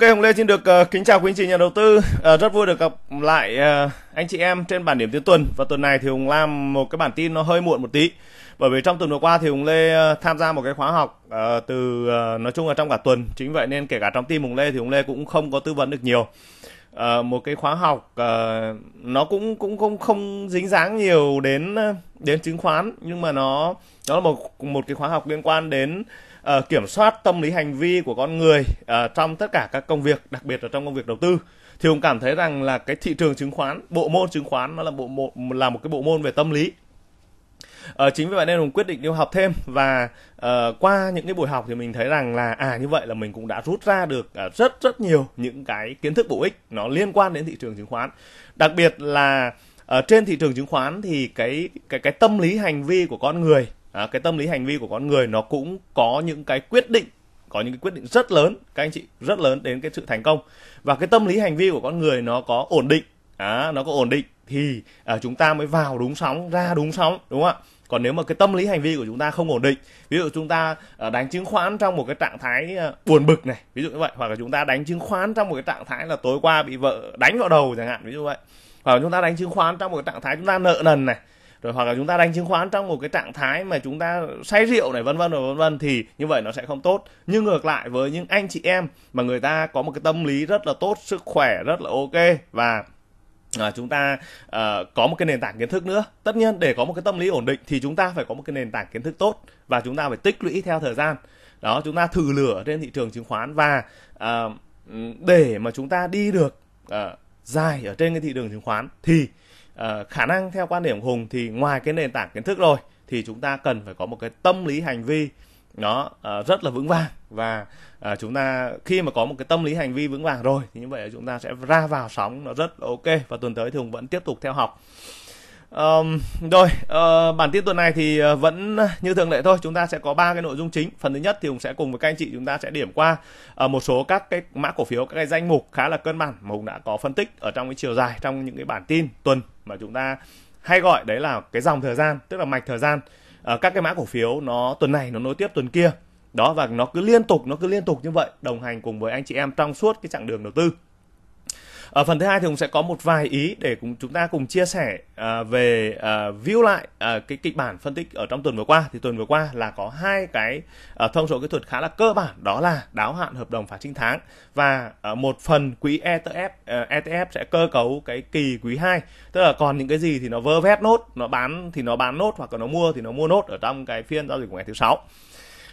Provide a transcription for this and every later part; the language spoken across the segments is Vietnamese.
Ok Hồng Lê xin được uh, kính chào quý anh chị nhà đầu tư. Uh, rất vui được gặp lại uh, anh chị em trên bản điểm tiêu tuần và tuần này thì Hồng làm một cái bản tin nó hơi muộn một tí. Bởi vì trong tuần vừa qua thì Hồng Lê uh, tham gia một cái khóa học uh, từ uh, nói chung là trong cả tuần. Chính vậy nên kể cả trong team Hồng Lê thì Hồng Lê cũng không có tư vấn được nhiều. Uh, một cái khóa học uh, nó cũng cũng không không dính dáng nhiều đến đến chứng khoán nhưng mà nó nó là một một cái khóa học liên quan đến Ờ, kiểm soát tâm lý hành vi của con người uh, trong tất cả các công việc đặc biệt là trong công việc đầu tư thì hùng cảm thấy rằng là cái thị trường chứng khoán bộ môn chứng khoán nó là bộ một là một cái bộ môn về tâm lý Ờ, chính vì vậy nên hùng quyết định đi học thêm và uh, qua những cái buổi học thì mình thấy rằng là à như vậy là mình cũng đã rút ra được uh, rất rất nhiều những cái kiến thức bổ ích nó liên quan đến thị trường chứng khoán đặc biệt là ở trên thị trường chứng khoán thì cái cái cái tâm lý hành vi của con người à, cái tâm lý hành vi của con người nó cũng có những cái quyết định có những cái quyết định rất lớn các anh chị rất lớn đến cái sự thành công và cái tâm lý hành vi của con người nó có ổn định à, nó có ổn định thì à, chúng ta mới vào đúng sóng ra đúng sóng đúng không ạ còn nếu mà cái tâm lý hành vi của chúng ta không ổn định ví dụ chúng ta à, đánh chứng khoán trong một cái trạng thái à, buồn bực này ví dụ như vậy hoặc là chúng ta đánh chứng khoán trong một cái trạng thái là tối qua bị vợ đánh vào đầu chẳng hạn ví dụ vậy hoặc là chúng ta đánh chứng khoán trong một cái trạng thái chúng ta nợ nần này rồi hoặc là chúng ta đánh chứng khoán trong một cái trạng thái mà chúng ta say rượu này vân vân và vân vân thì như vậy nó sẽ không tốt nhưng ngược lại với những anh chị em mà người ta có một cái tâm lý rất là tốt sức khỏe rất là ok và À, chúng ta uh, có một cái nền tảng kiến thức nữa tất nhiên để có một cái tâm lý ổn định thì chúng ta phải có một cái nền tảng kiến thức tốt và chúng ta phải tích lũy theo thời gian đó chúng ta thử lửa trên thị trường chứng khoán và uh, để mà chúng ta đi được uh, dài ở trên cái thị trường chứng khoán thì Ờ, khả năng theo quan điểm hùng thì ngoài cái nền tảng kiến thức rồi thì chúng ta cần phải có một cái tâm lý hành vi nó uh, rất là vững vàng và uh, chúng ta khi mà có một cái tâm lý hành vi vững vàng rồi thì như vậy chúng ta sẽ ra vào sóng nó rất ok và tuần tới thì hùng vẫn tiếp tục theo học Um, rồi uh, bản tin tuần này thì ờ, vẫn như thường lệ thôi chúng ta sẽ có ba cái nội dung chính phần thứ nhất thì cũng sẽ cùng với các anh chị chúng ta sẽ điểm qua uh, một số các cái mã cổ phiếu các cái danh mục khá là cân bản mà cũng đã có phân tích ở trong cái chiều dài trong những cái bản tin tuần mà chúng ta hay gọi đấy là cái dòng thời gian tức là mạch thời gian uh, các cái mã cổ phiếu nó tuần này nó nối tiếp tuần kia đó và nó cứ liên tục nó cứ liên tục như vậy đồng hành cùng với anh chị em trong suốt cái chặng đường đầu tư ở phần thứ hai thì cũng sẽ có một vài ý để cùng chúng ta cùng chia sẻ à, về à, view lại à, cái kịch bản phân tích ở trong tuần vừa qua thì tuần vừa qua là có hai cái à, thông số kỹ thuật khá là cơ bản đó là đáo hạn hợp đồng phải chính tháng và à, một phần quỹ ETF à, ETF sẽ cơ cấu cái kỳ quý 2 tức là còn những cái gì thì nó vơ vét nốt nó bán thì nó bán nốt hoặc là nó mua thì nó mua nốt ở trong cái phiên giao dịch của ngày thứ sáu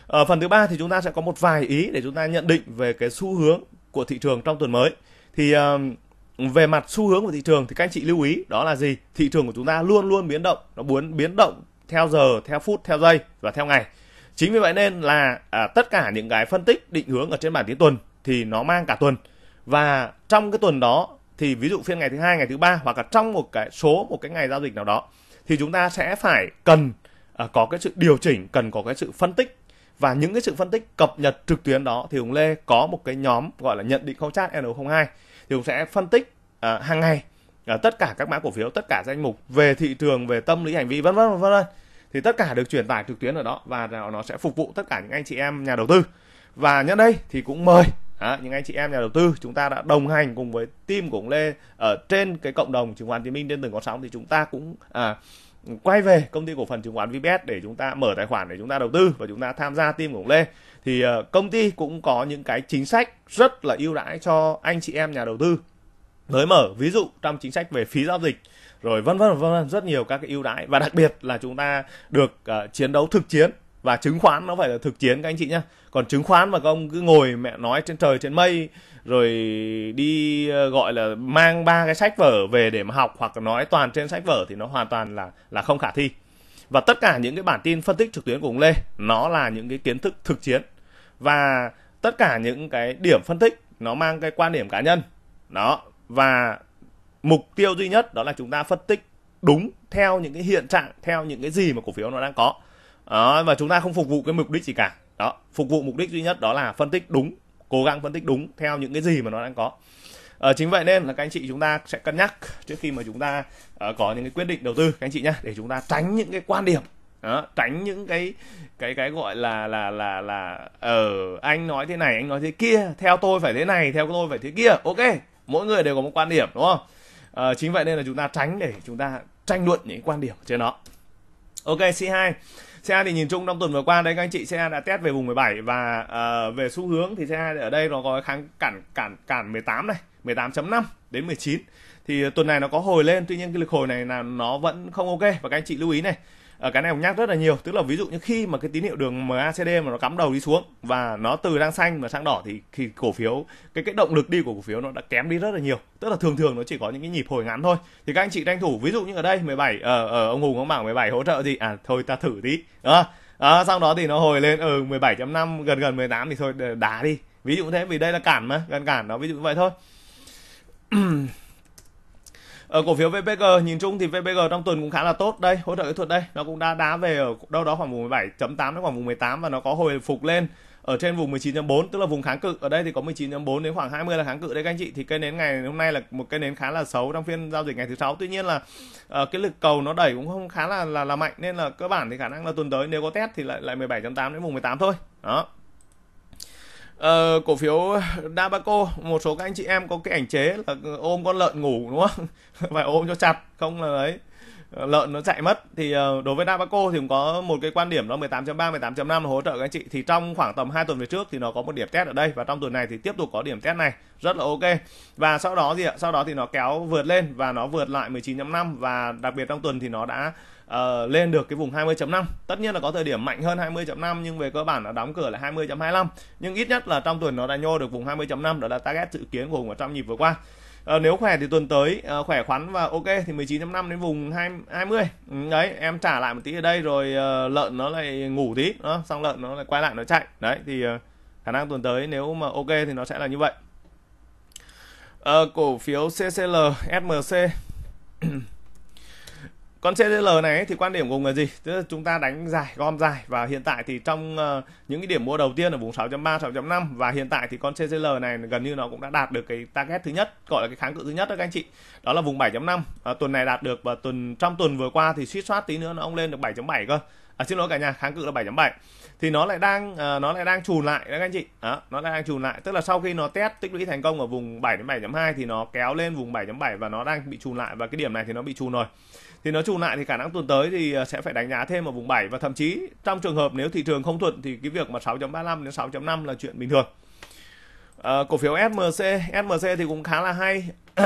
ở phần thứ ba thì chúng ta sẽ có một vài ý để chúng ta nhận định về cái xu hướng của thị trường trong tuần mới thì uh, về mặt xu hướng của thị trường thì các anh chị lưu ý đó là gì thị trường của chúng ta luôn luôn biến động nó muốn biến động theo giờ theo phút theo giây và theo ngày chính vì vậy nên là à, tất cả những cái phân tích định hướng ở trên bản tiến tuần thì nó mang cả tuần và trong cái tuần đó thì ví dụ phiên ngày thứ hai ngày thứ ba hoặc là trong một cái số một cái ngày giao dịch nào đó thì chúng ta sẽ phải cần à, có cái sự điều chỉnh cần có cái sự phân tích và những cái sự phân tích cập nhật trực tuyến đó thì ông Lê có một cái nhóm gọi là nhận định khảo sát N02 thì Hùng sẽ phân tích à, hàng ngày à, tất cả các mã cổ phiếu, tất cả danh mục về thị trường, về tâm lý hành vi vân vân vân vân. Thì tất cả được truyền tải trực tuyến ở đó và nó sẽ phục vụ tất cả những anh chị em nhà đầu tư. Và nhân đây thì cũng mời À, những anh chị em nhà đầu tư chúng ta đã đồng hành cùng với team của ông Lê ở trên cái cộng đồng chứng khoán Tiến Minh trên từng con sóng thì chúng ta cũng à, quay về công ty cổ phần chứng khoán VPS để chúng ta mở tài khoản để chúng ta đầu tư và chúng ta tham gia team của ông Lê thì ờ, công ty cũng có những cái chính sách rất là ưu đãi cho anh chị em nhà đầu tư mới mở ví dụ trong chính sách về phí giao dịch rồi vân vân vân rất nhiều các cái ưu đãi và đặc biệt là chúng ta được uh, chiến đấu thực chiến và chứng khoán nó phải là thực chiến các anh chị nhé còn chứng khoán mà các ông cứ ngồi mẹ nói trên trời trên mây rồi đi ờ, gọi là mang ba cái sách vở về để mà học hoặc nói toàn trên sách vở thì nó hoàn toàn là là không khả thi và tất cả những cái bản tin phân tích trực tuyến của ông Lê nó là những cái kiến thức thực chiến và tất cả những cái điểm phân tích nó mang cái quan điểm cá nhân đó và mục tiêu duy nhất đó là chúng ta phân tích đúng theo những cái hiện trạng theo những cái gì mà cổ phiếu nó đang có đó ờ, và chúng ta không phục vụ cái mục đích gì cả đó phục vụ mục đích duy nhất đó là phân tích đúng cố gắng phân tích đúng theo những cái gì mà nó đang có à, chính vậy nên là các anh chị chúng ta sẽ cân nhắc trước khi mà chúng ta uh, có những cái quyết định đầu tư các anh chị nhé để chúng ta tránh những cái quan điểm đó, tránh những cái cái cái gọi là là là là ở uh, anh nói thế này anh nói thế kia theo tôi phải thế này theo tôi phải thế kia ok mỗi người đều có một quan điểm đúng không à, chính vậy nên là chúng ta tránh để chúng ta tranh luận những quan điểm trên đó ok c 2 xe thì nhìn chung trong tuần vừa qua đấy các anh chị xe đã test về vùng 17 và uh, về xu hướng thì xe ở đây nó có kháng cản cản cản 18 này 18.5 đến 19 thì tuần này nó có hồi lên tuy nhiên cái lực hồi này là nó vẫn không ok và các anh chị lưu ý này à, cái này cũng nhắc rất là nhiều tức là ví dụ như khi mà cái tín hiệu đường MACD mà nó cắm đầu đi xuống và nó từ đang xanh mà sang đỏ thì khi cổ phiếu cái cái động lực đi của cổ phiếu nó đã kém đi rất là nhiều tức là thường thường nó chỉ có những cái nhịp hồi ngắn thôi thì các anh chị tranh thủ ví dụ như ở đây 17 ở uh, ở ông Hùng ông Bảo 17 hỗ trợ gì à thôi ta thử đi đó ờ, à, ờ, sau đó thì nó hồi lên ở ừ, 17.5 gần gần 18 thì thôi đá đi ví dụ thế vì đây là cản mà gần cản đó ví dụ vậy thôi ở ờ, cổ phiếu VPG nhìn chung thì VPG trong tuần cũng khá là tốt đây hỗ trợ kỹ thuật đây nó cũng đã đá về ở đâu đó khoảng vùng 17.8 đến khoảng vùng 18 và nó có hồi phục lên ở trên vùng 19.4 tức là vùng kháng cự ở đây thì có 19.4 đến khoảng 20 là kháng cự đấy các anh chị thì cây nến ngày hôm nay là một cây nến khá là xấu trong phiên giao dịch ngày thứ sáu tuy nhiên là uh, cái lực cầu nó đẩy cũng không khá là là là mạnh nên là cơ bản thì khả năng là tuần tới nếu có test thì lại lại 17.8 đến vùng 18 thôi đó uh, cổ phiếu Dabaco một số các anh chị em có cái ảnh chế là ôm con lợn ngủ đúng không phải ôm cho chặt không là đấy lợn nó chạy mất thì uh, đối với Dabaco thì cũng có một cái quan điểm đó 18.3 18.5 hỗ trợ các anh chị thì trong khoảng tầm 2 tuần về trước thì nó có một điểm test ở đây và trong tuần này thì tiếp tục có điểm test này rất là ok và sau đó gì ạ sau đó thì nó kéo vượt lên và nó vượt lại 19.5 và đặc biệt trong tuần thì nó đã uh, lên được cái vùng 20.5 tất nhiên là có thời điểm mạnh hơn 20.5 nhưng về cơ bản nó đóng cửa lại 20.25 nhưng ít nhất là trong tuần nó đã nhô được vùng 20.5 đó là target dự kiến của vùng ở trong nhịp vừa qua À, nếu khỏe thì tuần tới à, khỏe khoắn và ok thì 19.5 đến vùng 20 ừ, đấy em trả lại một tí ở đây rồi à, lợn nó lại ngủ tí đó, xong lợn nó lại quay lại nó chạy đấy thì à, khả năng tuần tới nếu mà ok thì nó sẽ là như vậy à, cổ phiếu CCL SMC Con CDL này thì quan điểm cùng là gì? Tức là chúng ta đánh dài, gom dài và hiện tại thì trong ờ, những cái điểm mua đầu tiên ở vùng 6.3, 6.5 và hiện tại thì con CCL này gần như nó cũng đã đạt được cái target thứ nhất, gọi là cái kháng cự thứ nhất đó các anh chị. Đó là vùng 7.5. À, ờ, tuần này đạt được và tuần trong tuần vừa qua thì suýt soát tí nữa nó ông lên được 7.7 cơ à, xin lỗi cả nhà kháng cự là 7.7 thì nó lại đang uh, nó lại đang trùn lại các anh chị đó, nó đang trùn lại tức là sau khi nó test tích lũy thành công ở vùng 7 đến 7.2 thì nó kéo lên vùng 7.7 và nó đang bị trùn lại và cái điểm này thì nó bị trùn rồi thì nó trùn lại thì khả năng tuần tới thì ờ, sẽ phải đánh giá thêm ở vùng 7 và thậm chí trong trường hợp nếu thị trường không thuận thì cái việc mà 6.35 đến 6.5 là chuyện bình thường uh, cổ phiếu SMC SMC thì cũng khá là hay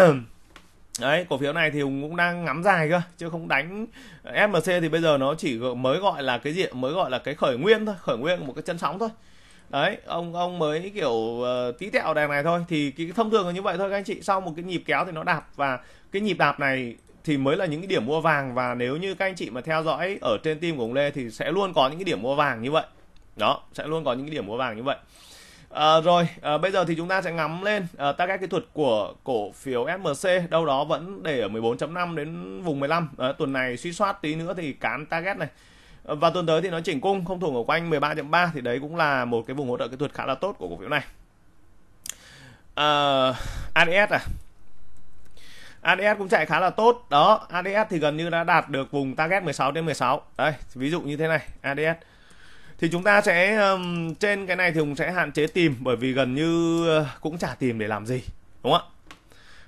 Đấy, cổ phiếu này thì Hùng cũng đang ngắm dài cơ chứ không đánh FMC thì bây giờ nó chỉ mới gọi là cái gì mới gọi là cái khởi nguyên thôi, khởi nguyên một cái chân sóng thôi. Đấy, ông ông mới kiểu uh, tí tẹo đèn này thôi thì cái thông thường là như vậy thôi các anh chị, sau một cái nhịp kéo thì nó đạp và cái nhịp đạp này thì mới là những cái điểm mua vàng và nếu như các anh chị mà theo dõi ở trên team của ông Lê thì sẽ luôn có những cái điểm mua vàng như vậy. Đó, sẽ luôn có những cái điểm mua vàng như vậy. À, rồi à, bây giờ thì chúng ta sẽ ngắm lên à, target kỹ thuật của cổ phiếu SMC đâu đó vẫn để ở 14.5 đến vùng 15 à, tuần này suy soát tí nữa thì cán target này à, và tuần tới thì nó chỉnh cung không thủng ở quanh 13.3 thì đấy cũng là một cái vùng hỗ trợ kỹ thuật khá là tốt của cổ phiếu này à, ADS à ADS cũng chạy khá là tốt đó ADS thì gần như đã đạt được vùng target 16 đến 16 đây ví dụ như thế này ADS thì chúng ta sẽ um, trên cái này thì cũng sẽ hạn chế tìm bởi vì gần như ờ, cũng chả tìm để làm gì đúng không ạ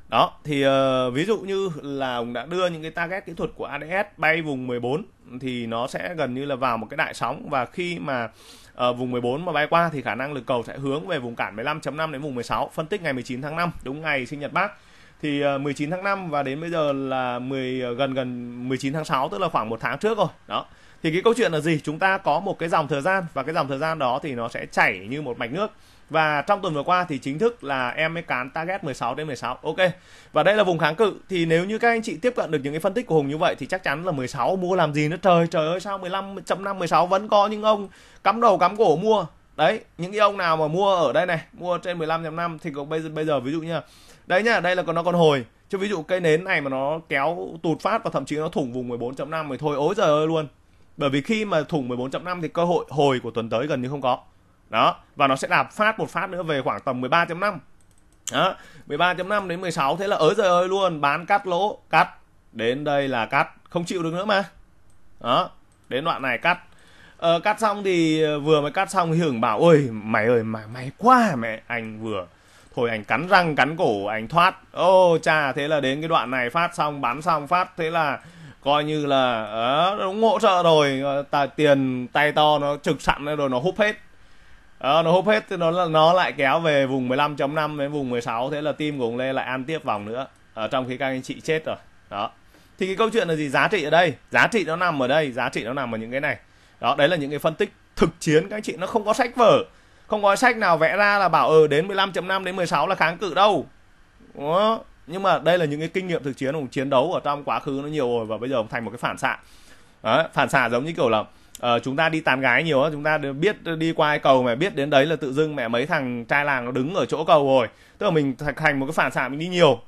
đó thì uh, ví dụ như là ông đã đưa những cái target kỹ thuật của ADS bay vùng 14 thì nó sẽ gần như là vào một cái đại sóng và khi mà ở ờ, vùng 14 mà bay qua thì khả năng lực cầu sẽ hướng về vùng cản 15.5 đến vùng 16 phân tích ngày 19 tháng 5 đúng ngày sinh nhật bác thì 19 tháng 5 và đến bây giờ là 10 gần gần 19 tháng 6 tức là khoảng một tháng trước rồi đó thì cái câu chuyện là gì chúng ta có một cái dòng thời gian và cái dòng thời gian đó thì nó sẽ chảy như một mạch nước và trong tuần vừa qua thì chính thức là em mới cán target 16 đến 16 ok và đây là vùng kháng cự thì nếu như các anh chị tiếp cận được những cái phân tích của Hùng như vậy thì chắc chắn là 16 mua làm gì nữa trời trời ơi sao 15 chậm 5 16 vẫn có những ông cắm đầu cắm cổ mua đấy những cái ông nào mà mua ở đây này mua trên 15 năm thì cũng bây giờ bây giờ ví dụ như là, đấy nhá đây là còn nó còn hồi chứ ví dụ cây nến này mà nó kéo tụt phát và thậm chí nó thủng vùng 14.5 thì thôi ối giời ơi luôn bởi vì khi mà thủng 14.5 thì cơ hội hồi của tuần tới gần như không có đó và nó sẽ đạp phát một phát nữa về khoảng tầm 13.5 đó 13.5 đến 16 thế là ớ giời ơi luôn bán cắt lỗ cắt đến đây là cắt không chịu được nữa mà đó đến đoạn này cắt ờ, cắt xong thì vừa mới cắt xong thì hưởng bảo ôi mày ơi mày mày quá mẹ anh vừa thôi anh cắn răng cắn cổ anh thoát ô cha thế là đến cái đoạn này phát xong bán xong phát thế là coi như là đó, ờ, nó cũng hỗ trợ rồi ờ, tài tiền tay to nó trực sẵn rồi nó húp hết đó, ờ, nó húp hết thì nó nó lại kéo về vùng 15.5 đến vùng 16 thế là team của ông Lê lại ăn tiếp vòng nữa ở trong khi các anh chị chết rồi đó thì cái câu chuyện là gì giá trị ở đây giá trị nó nằm ở đây giá trị nó nằm ở những cái này đó đấy là những cái phân tích thực chiến các anh chị nó không có sách vở không có sách nào vẽ ra là bảo ờ ừ, đến 15.5 đến 16 là kháng cự đâu đúng không? nhưng mà đây là những cái kinh nghiệm thực chiến ông chiến đấu ở trong quá khứ nó nhiều rồi và bây giờ thành một cái phản xạ Đấy, phản xạ giống như kiểu là uh, chúng ta đi tán gái nhiều chúng ta biết đi qua cái cầu mà biết đến đấy là tự dưng mẹ mấy thằng trai làng nó đứng ở chỗ cầu rồi tức là mình thành một cái phản xạ mình đi nhiều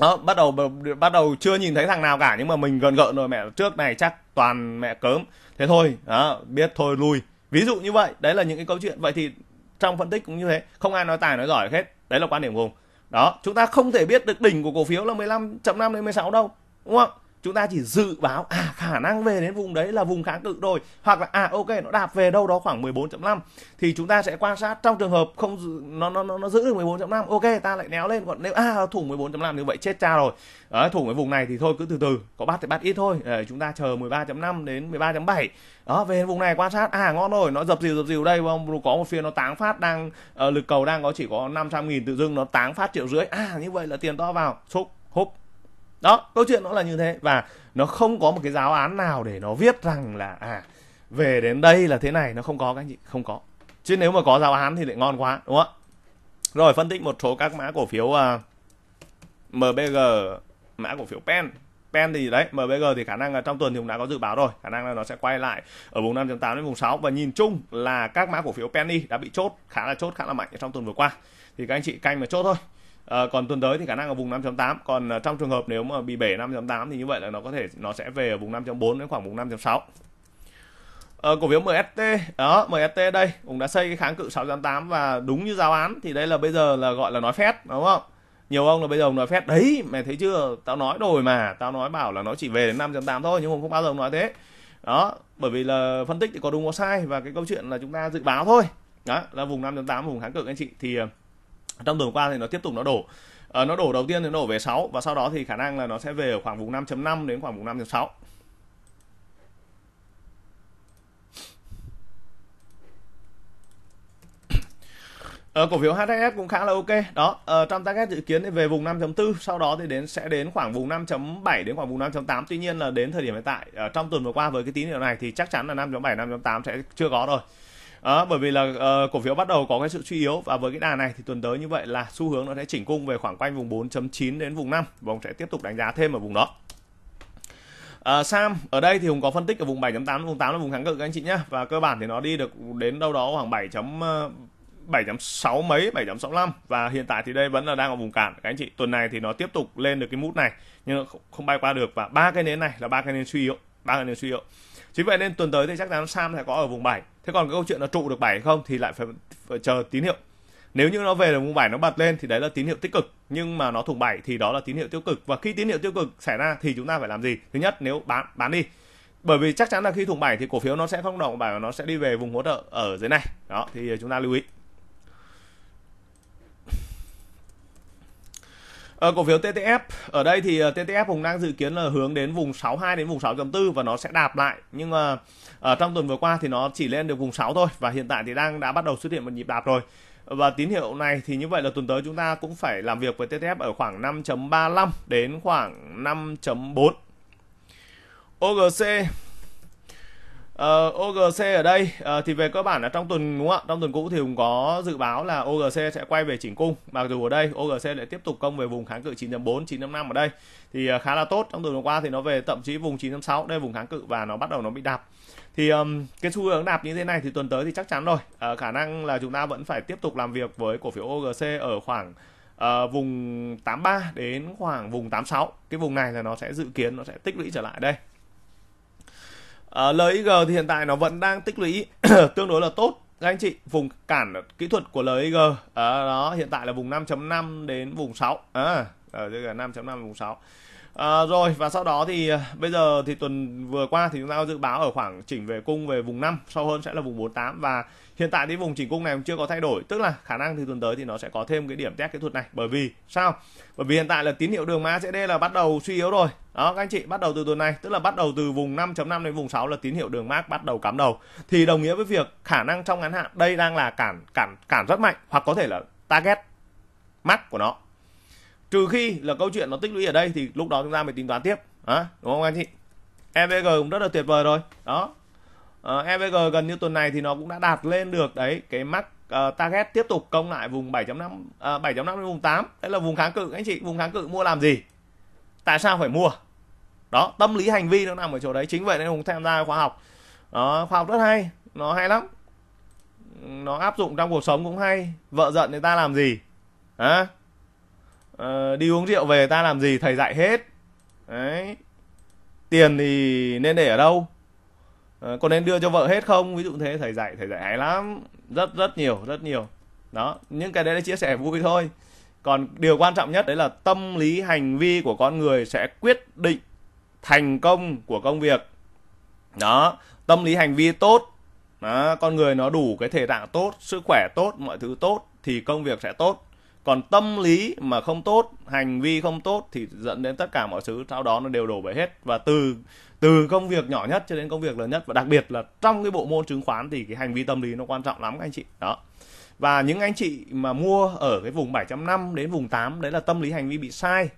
đó, bắt đầu bắt đầu chưa nhìn thấy thằng nào cả nhưng mà mình gần gợn rồi mẹ trước này chắc toàn mẹ cớm thế thôi đó, biết thôi lui ví dụ như vậy đấy là những cái câu chuyện vậy thì trong phân tích cũng như thế không ai nói tài nói giỏi hết đấy là quan điểm của hùng đó chúng ta không thể biết được đỉnh của cổ phiếu là 15.5 đến 16 đâu đúng không chúng ta chỉ dự báo à khả năng về đến vùng đấy là vùng kháng cự rồi hoặc là à ok nó đạp về đâu đó khoảng 14.5 thì chúng ta sẽ quan sát trong trường hợp không nó nó nó, giữ được 14.5 ok ta lại néo lên còn nếu à thủng 14.5 như vậy chết cha rồi đấy, thủng cái vùng này thì thôi cứ từ từ có bắt thì bắt ít thôi để chúng ta chờ 13.5 đến 13.7 đó về vùng này quan sát à ngon rồi nó dập dìu dập dìu đây vâng, có một phiên nó táng phát đang uh, lực cầu đang có chỉ có 500 nghìn tự dưng nó táng phát triệu rưỡi à như vậy là tiền to vào xúc húp đó câu chuyện nó là như thế và nó không có một cái giáo án nào để nó viết rằng là à về đến đây là thế này nó không có các anh chị không có chứ nếu mà có giáo án thì lại ngon quá đúng không ạ rồi phân tích một số các mã cổ phiếu uh, à, MBG mã cổ phiếu PEN PEN thì đấy MBG thì khả năng là trong tuần thì cũng đã có dự báo rồi khả năng là nó sẽ quay lại ở vùng 5.8 đến vùng 6 và nhìn chung là các mã cổ phiếu penny đã bị chốt khá là chốt khá là mạnh trong tuần vừa qua thì các anh chị canh mà chốt thôi À, còn tuần tới thì khả năng ở vùng 5.8 còn ờ, trong trường hợp nếu mà bị bể 5.8 thì như vậy là nó có thể nó sẽ về ở vùng 5.4 đến khoảng vùng 5.6 Ờ, cổ phiếu MST đó MST đây cũng đã xây cái kháng cự 6.8 và đúng như giáo án thì đây là bây giờ là gọi là nói phép đúng không nhiều ông là bây giờ ông nói phép đấy mày thấy chưa tao nói rồi mà tao nói bảo là nó chỉ về đến 5.8 thôi nhưng mà không bao giờ ông nói thế đó bởi vì là phân tích thì có đúng có sai và cái câu chuyện là chúng ta dự báo thôi đó là vùng 5.8 vùng kháng cự anh chị thì ờ, trong tuần qua thì nó tiếp tục nó đổ à, nó đổ đầu tiên thì nó đổ về 6 và sau đó thì khả năng là nó sẽ về ở khoảng vùng 5.5 đến khoảng vùng 5.6 Ờ, cổ phiếu HSS cũng khá là ok đó ờ, trong target dự kiến thì về vùng 5.4 sau đó thì đến sẽ đến khoảng vùng 5.7 đến khoảng vùng 5.8 tuy nhiên là đến thời điểm hiện tại ở ờ, trong tuần vừa qua với cái tín hiệu này thì chắc chắn là 5.7 5.8 sẽ chưa có rồi à, bởi vì là uh, cổ phiếu bắt đầu có cái sự suy yếu và với cái đà này thì tuần tới như vậy là xu hướng nó sẽ chỉnh cung về khoảng quanh vùng 4.9 đến vùng 5 và ông sẽ tiếp tục đánh giá thêm ở vùng đó À, Sam ở đây thì Hùng có phân tích ở vùng 7.8 vùng 8 là vùng kháng cự các anh chị nhé và cơ bản thì nó đi được đến đâu đó khoảng 7. 7.6 mấy 7.65 và hiện tại thì đây vẫn là đang ở vùng cản các anh chị tuần này thì nó tiếp tục lên được cái mút này nhưng không bay qua được và ba cái nến này là ba cái nến suy yếu ba cái nến suy yếu chính vậy nên tuần tới thì chắc chắn Sam sẽ có ở vùng 7 thế còn cái câu chuyện nó trụ được 7 không thì lại phải, phải chờ tín hiệu nếu như nó về được vùng 7 nó bật lên thì đấy là tín hiệu tích cực nhưng mà nó thủng 7 thì đó là tín hiệu tiêu cực và khi tín hiệu tiêu cực xảy ra thì chúng ta phải làm gì thứ nhất nếu bán bán đi bởi vì chắc chắn là khi thủng 7 thì cổ phiếu nó sẽ không động 7 và nó sẽ đi về vùng hỗ trợ ở dưới này đó thì chúng ta lưu ý Ờ, cổ phiếu TTF ở đây thì ờ, TTF cũng đang dự kiến là hướng đến vùng 62 đến vùng 6.4 và nó sẽ đạp lại nhưng mà ở ờ, trong tuần vừa qua thì nó chỉ lên được vùng 6 thôi và hiện tại thì đang đã bắt đầu xuất hiện một nhịp đạp rồi và tín hiệu này thì như vậy là tuần tới chúng ta cũng phải làm việc với TTF ở khoảng 5.35 đến khoảng 5.4 OGC Ờ, OGC ở đây uh, thì về cơ bản là trong tuần đúng không ạ? Trong tuần cũ thì cũng có dự báo là OGC sẽ quay về chỉnh cung. Mặc dù ở đây OGC lại tiếp tục công về vùng kháng cự 9.4, 9.5 ở đây thì uh, khá là tốt. Trong tuần vừa qua thì nó về thậm chí vùng 9.6, đây vùng kháng cự và nó bắt đầu nó bị đạp. Thì um, cái xu hướng đạp như thế này thì tuần tới thì chắc chắn rồi. Uh, khả năng là chúng ta vẫn phải tiếp tục làm việc với cổ phiếu OGC ở khoảng uh, vùng 83 đến khoảng vùng 86. Cái vùng này là nó sẽ dự kiến nó sẽ tích lũy trở lại đây. À, ờ, LIG thì hiện tại nó vẫn đang tích lũy tương đối là tốt các anh chị vùng cản kỹ thuật của LIG à, ờ, đó hiện tại là vùng 5.5 đến vùng 6 à, ở đây là 5.5 vùng 6 à, ờ, rồi và sau đó thì bây giờ thì tuần vừa qua thì chúng ta dự báo ở khoảng chỉnh về cung về vùng 5 sau hơn sẽ là vùng 48 và hiện tại thì vùng chỉnh cung này chưa có thay đổi tức là khả năng thì tuần tới thì nó sẽ có thêm cái điểm test kỹ thuật này bởi vì sao bởi vì hiện tại là tín hiệu đường mã CD là bắt đầu suy yếu rồi đó các anh chị bắt đầu từ tuần này tức là bắt đầu từ vùng 5.5 đến vùng 6 là tín hiệu đường mac bắt đầu cắm đầu thì đồng nghĩa với việc khả năng trong ngắn hạn đây đang là cản cản cản rất mạnh hoặc có thể là target max của nó trừ khi là câu chuyện nó tích lũy ở đây thì lúc đó chúng ta mới tính toán tiếp đó, đúng không anh chị EVG cũng rất là tuyệt vời rồi đó uh, ờ, EVG gần như tuần này thì nó cũng đã đạt lên được đấy cái mắc uh, ờ, target tiếp tục công lại vùng 7.5 uh, 7.5 đến vùng 8 đấy là vùng kháng cự anh chị vùng kháng cự mua làm gì tại sao phải mua đó tâm lý hành vi nó nằm ở chỗ đấy chính vậy nên hùng tham gia khóa học đó khoa học rất hay nó hay lắm nó áp dụng trong cuộc sống cũng hay vợ giận người ta làm gì hả à, đi uống rượu về ta làm gì thầy dạy hết đấy tiền thì nên để ở đâu Ờ, có nên đưa cho vợ hết không ví dụ thế thầy dạy thầy dạy hay lắm rất rất nhiều rất nhiều đó những cái đấy là chia sẻ vui thôi còn điều quan trọng nhất đấy là tâm lý hành vi của con người sẽ quyết định thành công của công việc đó tâm lý hành vi tốt đó, con người nó đủ cái thể trạng tốt sức khỏe tốt mọi thứ tốt thì công việc sẽ tốt còn tâm lý mà không tốt hành vi không tốt thì dẫn đến tất cả mọi thứ sau đó nó đều đổ về hết và từ từ công việc nhỏ nhất cho đến công việc lớn nhất và đặc biệt là trong cái bộ môn chứng khoán thì cái hành vi tâm lý nó quan trọng lắm các anh chị đó và những anh chị mà mua ở cái vùng 7.5 đến vùng 8 đấy là tâm lý hành vi bị sai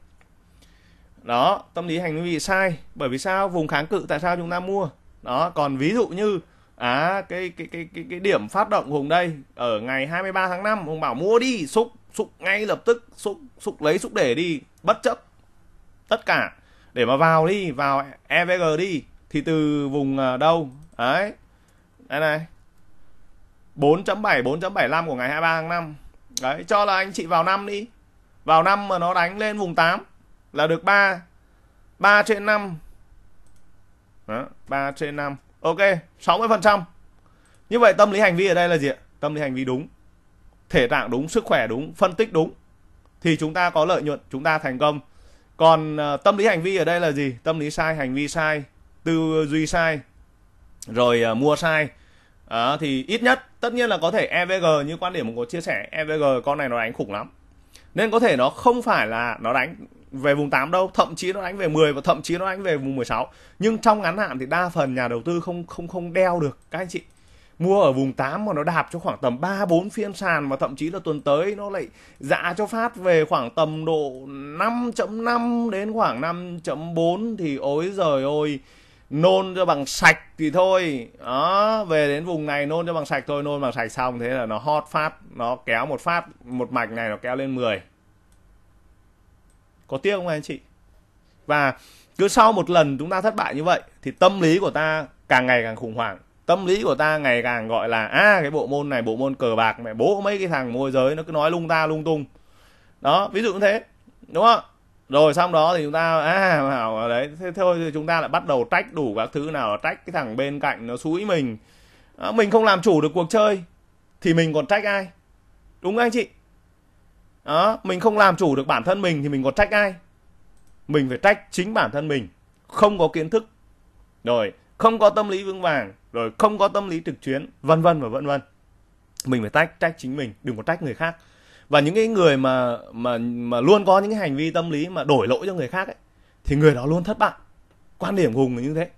đó tâm lý hành vi bị sai bởi vì sao vùng kháng cự tại sao chúng ta mua đó còn ví dụ như à cái cái cái cái cái điểm phát động vùng đây ở ngày 23 tháng 5 ông bảo mua đi xúc xúc ngay lập tức xúc xúc lấy xúc để đi bất chấp tất cả để mà vào đi vào EVG đi thì từ vùng à, đâu đấy đây này 4.7 4.75 của ngày 23 tháng 5 đấy cho là anh chị vào năm đi vào năm mà nó đánh lên vùng 8 là được 3 3 trên 5 đó, 3 trên 5 ok 60 phần trăm như vậy tâm lý hành vi ở đây là gì ạ tâm lý hành vi đúng thể trạng đúng sức khỏe đúng phân tích đúng thì chúng ta có lợi nhuận chúng ta thành công còn uh, tâm lý hành vi ở đây là gì tâm lý sai hành vi sai tư duy sai rồi uh, mua sai à, thì ít nhất tất nhiên là có thể evg như quan điểm của có chia sẻ evg con này nó đánh khủng lắm nên có thể nó không phải là nó đánh về vùng 8 đâu, thậm chí nó đánh về 10 và thậm chí nó đánh về vùng 16. Nhưng trong ngắn hạn thì đa phần nhà đầu tư không không không đeo được các anh chị mua ở vùng 8 mà nó đạp cho khoảng tầm 3 4 phiên sàn và thậm chí là tuần tới nó lại dạ cho phát về khoảng tầm độ 5.5 đến khoảng 5.4 thì ối giời ơi nôn cho bằng sạch thì thôi đó về đến vùng này nôn cho bằng sạch thôi nôn bằng sạch xong thế là nó hot phát nó kéo một phát một mạch này nó kéo lên 10 có tiếc không anh chị và cứ sau một lần chúng ta thất bại như vậy thì tâm lý của ta càng ngày càng khủng hoảng tâm lý của ta ngày càng gọi là a à, cái bộ môn này bộ môn cờ bạc mẹ bố mấy cái thằng môi giới nó cứ nói lung ta lung tung đó ví dụ như thế đúng không rồi xong đó thì chúng ta à bảo đấy thế thôi thì chúng ta lại bắt đầu trách đủ các thứ nào trách cái thằng bên cạnh nó xúi mình à, mình không làm chủ được cuộc chơi thì mình còn trách ai đúng không anh chị đó mình không làm chủ được bản thân mình thì mình còn trách ai mình phải trách chính bản thân mình không có kiến thức rồi không có tâm lý vững vàng rồi không có tâm lý trực chuyến vân vân và vân vân mình phải tách trách chính mình đừng có trách người khác và những cái người mà mà mà luôn có những cái hành vi tâm lý mà đổi lỗi cho người khác ấy thì người đó luôn thất bại quan điểm hùng là như thế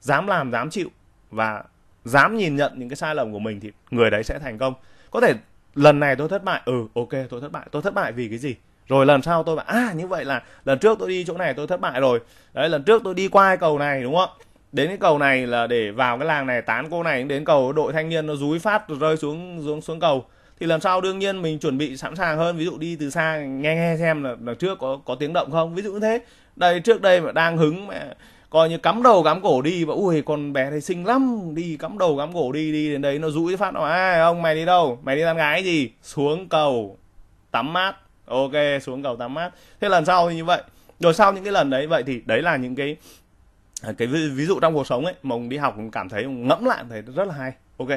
dám làm dám chịu và dám nhìn nhận những cái sai lầm của mình thì người đấy sẽ thành công có thể lần này tôi thất bại ừ ok tôi thất bại tôi thất bại vì cái gì rồi lần sau tôi bảo à như vậy là lần trước tôi đi chỗ này tôi thất bại rồi đấy lần trước tôi đi qua cầu này đúng không đến cái cầu này là để vào cái làng này tán cô này đến cầu đội thanh niên nó rúi phát rơi xuống xuống xuống cầu thì lần sau đương nhiên mình chuẩn bị sẵn sàng hơn ví dụ đi từ xa nghe nghe xem là đằng trước có có tiếng động không ví dụ như thế đây trước đây mà đang hứng mà coi như cắm đầu cắm cổ đi và ui con bé này xinh lắm đi cắm đầu cắm cổ đi đi đến đấy nó rũi phát nó ai ông mày đi đâu mày đi làm gái gì xuống cầu tắm mát ok xuống cầu tắm mát thế lần sau thì như vậy rồi sau những cái lần đấy vậy thì đấy là những cái À, cái ví, ví dụ trong cuộc sống ấy mà ông đi học cảm thấy ngẫm lại thấy rất là hay ok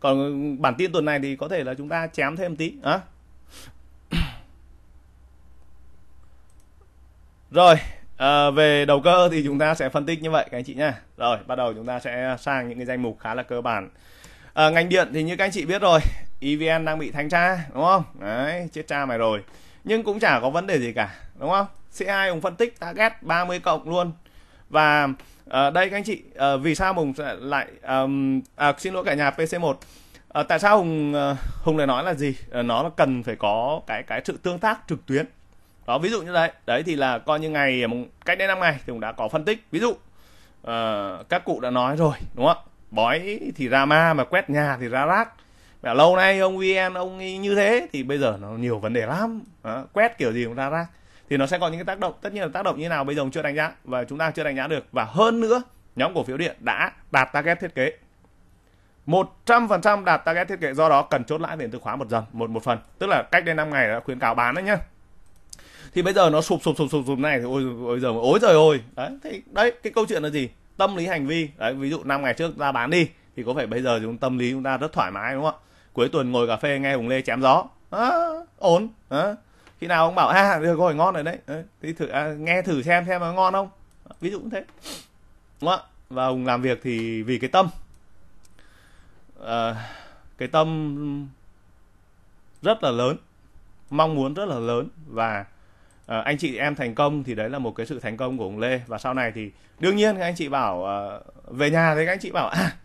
còn bản tin tuần này thì có thể là chúng ta chém thêm tí á rồi à, về đầu cơ thì chúng ta sẽ phân tích như vậy các anh chị nha rồi bắt đầu chúng ta sẽ sang những cái danh mục khá là cơ bản à, ngành điện thì như các anh chị biết rồi evn đang bị thanh tra đúng không đấy chết cha mày rồi nhưng cũng chả có vấn đề gì cả đúng không C2 cũng phân tích target 30 cộng luôn và à, đây các anh chị à, vì sao hùng lại um, à, xin lỗi cả nhà pc 1 à, tại sao hùng ờ, hùng lại nói là gì à, nó là cần phải có cái cái sự tương tác trực tuyến đó ví dụ như đấy đấy thì là coi như ngày cách đây năm ngày thì cũng đã có phân tích ví dụ uh, các cụ đã nói rồi đúng không ạ bói thì ra ma mà quét nhà thì ra rác mà lâu nay ông vn ông như thế thì bây giờ nó nhiều vấn đề lắm đó, quét kiểu gì cũng ra rác thì nó sẽ có những cái tác động tất nhiên là tác động như nào bây giờ cũng chưa đánh giá và chúng ta chưa đánh giá được và hơn nữa nhóm cổ phiếu điện đã đạt target thiết kế 100% đạt target thiết kế do đó cần chốt lãi về từ khóa một dần một một phần tức là cách đây 5 ngày đã khuyến cáo bán đấy nhá thì bây giờ nó sụp sụp sụp sụp sụp này thì ôi ôi giờ ôi trời ôi đấy thì đấy cái câu chuyện là gì tâm lý hành vi đấy ví dụ 5 ngày trước ra bán đi thì có phải bây giờ chúng tâm lý chúng ta rất thoải mái đúng không ạ cuối tuần ngồi cà phê nghe hùng lê chém gió à, ổn à khi nào ông bảo à được rồi ngon rồi đấy thì thử à, nghe thử xem xem nó ngon không ví dụ như thế đúng không ạ và hùng làm việc thì vì cái tâm à, cái tâm rất là lớn mong muốn rất là lớn và à, anh chị em thành công thì đấy là một cái sự thành công của hùng lê và sau này thì đương nhiên anh chị bảo à, về nhà thì anh chị bảo à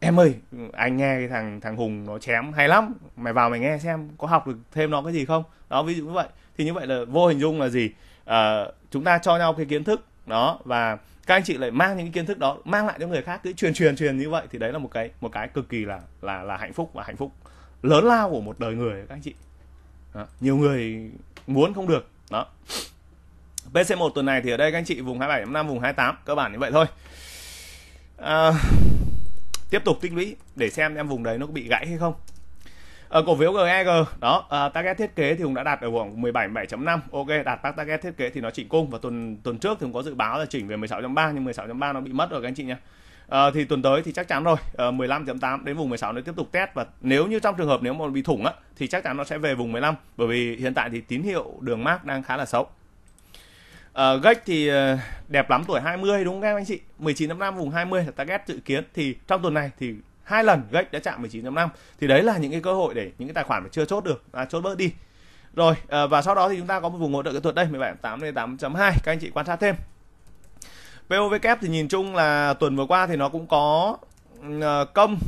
em ơi anh nghe cái thằng thằng hùng nó chém hay lắm mày vào mày nghe xem có học được thêm nó cái gì không đó ví dụ như vậy thì như vậy là vô hình dung là gì à, chúng ta cho nhau cái kiến thức đó và các anh chị lại mang những cái kiến thức đó mang lại cho người khác cứ truyền truyền truyền như vậy thì đấy là một cái một cái cực kỳ là là là hạnh phúc và hạnh phúc lớn lao của một đời người các anh chị đó. nhiều người muốn không được đó PC1 tuần này thì ở đây các anh chị vùng 27.5 vùng 28 cơ bản như vậy thôi à, tiếp tục tích lũy để xem em vùng đấy nó có bị gãy hay không Ờ, cổ phiếu GEG đó à, target thiết kế thì Hùng đã đạt ở khoảng 17 7.5. Ok, đạt target thiết kế thì nó chỉnh cung và tuần tuần trước thì Hùng có dự báo là chỉnh về 16.3 nhưng 16.3 nó bị mất rồi các anh chị nha à, ờ, thì tuần tới thì chắc chắn rồi à, 15.8 đến vùng 16 nó tiếp tục test và nếu như trong trường hợp nếu mà bị thủng á thì chắc chắn nó sẽ về vùng 15 bởi vì hiện tại thì tín hiệu đường mát đang khá là xấu à, Gách thì đẹp lắm tuổi 20 đúng không các anh chị 19 năm vùng 20 là target dự kiến thì trong tuần này thì hai lần gạch đã chạm 19.5 thì đấy là những cái cơ hội để những cái tài khoản mà chưa chốt được à, chốt bớt đi rồi ờ, và sau đó thì chúng ta có một vùng hỗ trợ kỹ thuật đây 17.8 đến 8.2 các anh chị quan sát thêm POVK thì nhìn chung là tuần vừa qua thì nó cũng có ờ, công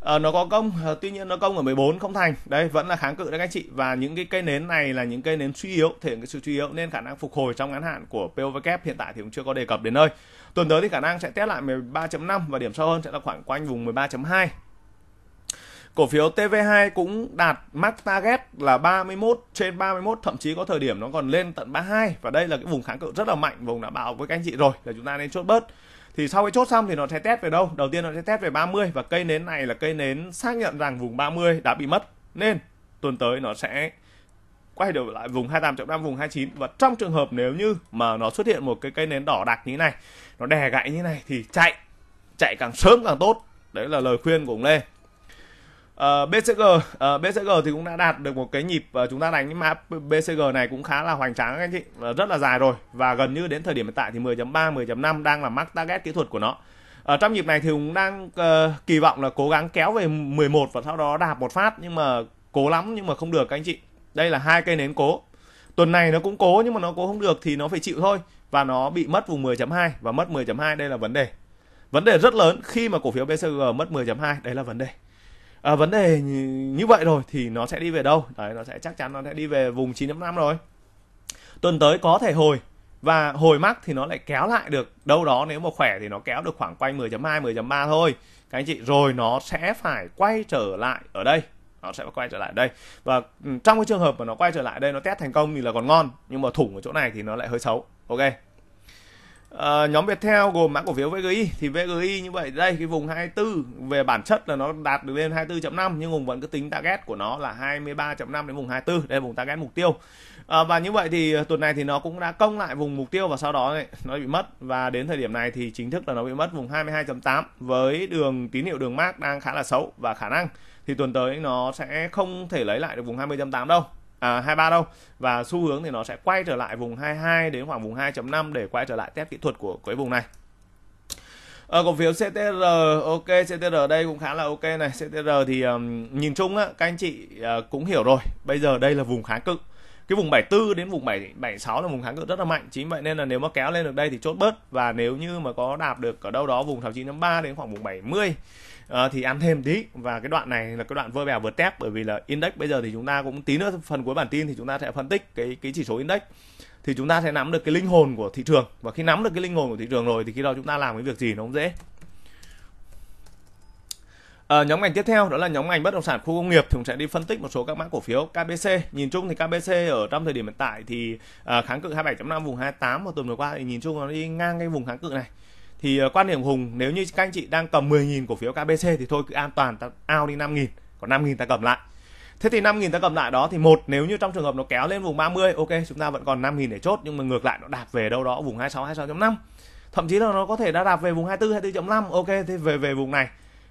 à, nó có công tuy nhiên nó công ở 14 không thành đấy vẫn là kháng cự đấy các anh chị và những cái cây nến này là những cây nến suy yếu thể hiện cái sự suy yếu nên khả năng phục hồi trong ngắn hạn của POVK hiện tại thì cũng chưa có đề cập đến nơi tuần tới thì khả năng sẽ test lại 13.5 và điểm sâu hơn sẽ là khoảng quanh vùng 13.2 cổ phiếu TV2 cũng đạt max target là 31 trên 31 thậm chí có thời điểm nó còn lên tận 32 và đây là cái vùng kháng cự rất là mạnh vùng đã bảo với các anh chị rồi là chúng ta nên chốt bớt thì sau khi chốt xong thì nó sẽ test về đâu đầu tiên nó sẽ test về 30 và cây nến này là cây nến xác nhận rằng vùng 30 đã bị mất nên tuần tới nó sẽ quay trở lại vùng 28.5 vùng 29 và trong trường hợp nếu như mà nó xuất hiện một cái cây nến đỏ đặc như thế này nó đè gãy như này thì chạy chạy càng sớm càng tốt đấy là lời khuyên của ông lê Uh, ờ, BCG uh, ờ, BCG thì cũng đã đạt được một cái nhịp uh, chúng ta đánh những mã BCG này cũng khá là hoành tráng các anh chị uh, rất là dài rồi và gần như đến thời điểm hiện tại thì 10.3 10.5 đang là mắc target kỹ thuật của nó ở trong nhịp này thì cũng đang uh, kỳ vọng là cố gắng kéo về 11 và sau đó đạp một phát nhưng mà cố lắm nhưng mà không được các anh chị đây là hai cây nến cố tuần này nó cũng cố nhưng mà nó cố không được thì nó phải chịu thôi và nó bị mất vùng 10.2 và mất 10.2 đây là vấn đề vấn đề rất lớn khi mà cổ phiếu BCG mất 10.2 đấy là vấn đề à, vấn đề như vậy rồi thì nó sẽ đi về đâu đấy nó sẽ chắc chắn nó sẽ đi về vùng 9.5 rồi tuần tới có thể hồi và hồi mắc thì nó lại kéo lại được đâu đó nếu mà khỏe thì nó kéo được khoảng quanh 10.2 10.3 thôi các anh chị rồi nó sẽ phải quay trở lại ở đây nó sẽ quay trở lại đây và ừ, trong cái trường hợp mà nó quay trở lại đây nó test thành công thì là còn ngon nhưng mà thủng ở chỗ này thì nó lại hơi xấu ok à, nhóm theo gồm mã cổ phiếu VGI thì VGI như vậy đây cái vùng 24 về bản chất là nó đạt được lên 24.5 nhưng Hùng vẫn cứ tính target của nó là 23.5 đến vùng 24 đây là vùng target mục tiêu à, và như vậy thì ờ, tuần này thì nó cũng đã công lại vùng mục tiêu và sau đó này, nó bị mất và đến thời điểm này thì chính thức là nó bị mất vùng 22.8 với đường tín hiệu đường mát đang khá là xấu và khả năng thì tuần tới nó sẽ không thể lấy lại được vùng 20.8 đâu à, 23 đâu và xu hướng thì nó sẽ quay trở lại vùng 22 đến khoảng vùng 2.5 để quay trở lại test kỹ thuật của cái vùng này ở ờ, cổ phiếu CTR ok CTR đây cũng khá là ok này CTR thì um, nhìn chung á các anh chị uh, cũng hiểu rồi bây giờ đây là vùng kháng cự cái vùng 74 đến vùng 7 76 là vùng kháng cự rất là mạnh chính vậy nên là nếu mà kéo lên được đây thì chốt bớt và nếu như mà có đạp được ở đâu đó vùng 69.3 đến khoảng vùng 70 uh, thì ăn thêm tí và cái đoạn này là cái đoạn vơ bèo vượt tép bởi vì là index bây giờ thì chúng ta cũng tí nữa phần cuối bản tin thì chúng ta sẽ phân tích cái cái chỉ số index thì chúng ta sẽ nắm được cái linh hồn của thị trường và khi nắm được cái linh hồn của thị trường rồi thì khi đó chúng ta làm cái việc gì nó cũng dễ À, nhóm ngành tiếp theo đó là nhóm ngành bất động sản khu công nghiệp thì cũng sẽ đi phân tích một số các mã cổ phiếu KBC nhìn chung thì KBC ở trong thời điểm hiện tại thì à, kháng cự 27.5 vùng 28 và tuần vừa qua thì nhìn chung nó đi ngang cái vùng kháng cự này thì ờ, quan điểm Hùng nếu như các anh chị đang cầm 10.000 cổ phiếu KBC thì thôi cứ an toàn ta ao đi 5.000 còn 5.000 ta cầm lại Thế thì 5.000 ta cầm lại đó thì một nếu như trong trường hợp nó kéo lên vùng 30 ok chúng ta vẫn còn 5.000 để chốt nhưng mà ngược lại nó đạp về đâu đó vùng 26 26.5 thậm chí là nó có thể đã đạp về vùng 24 24.5 ok thì về về vùng này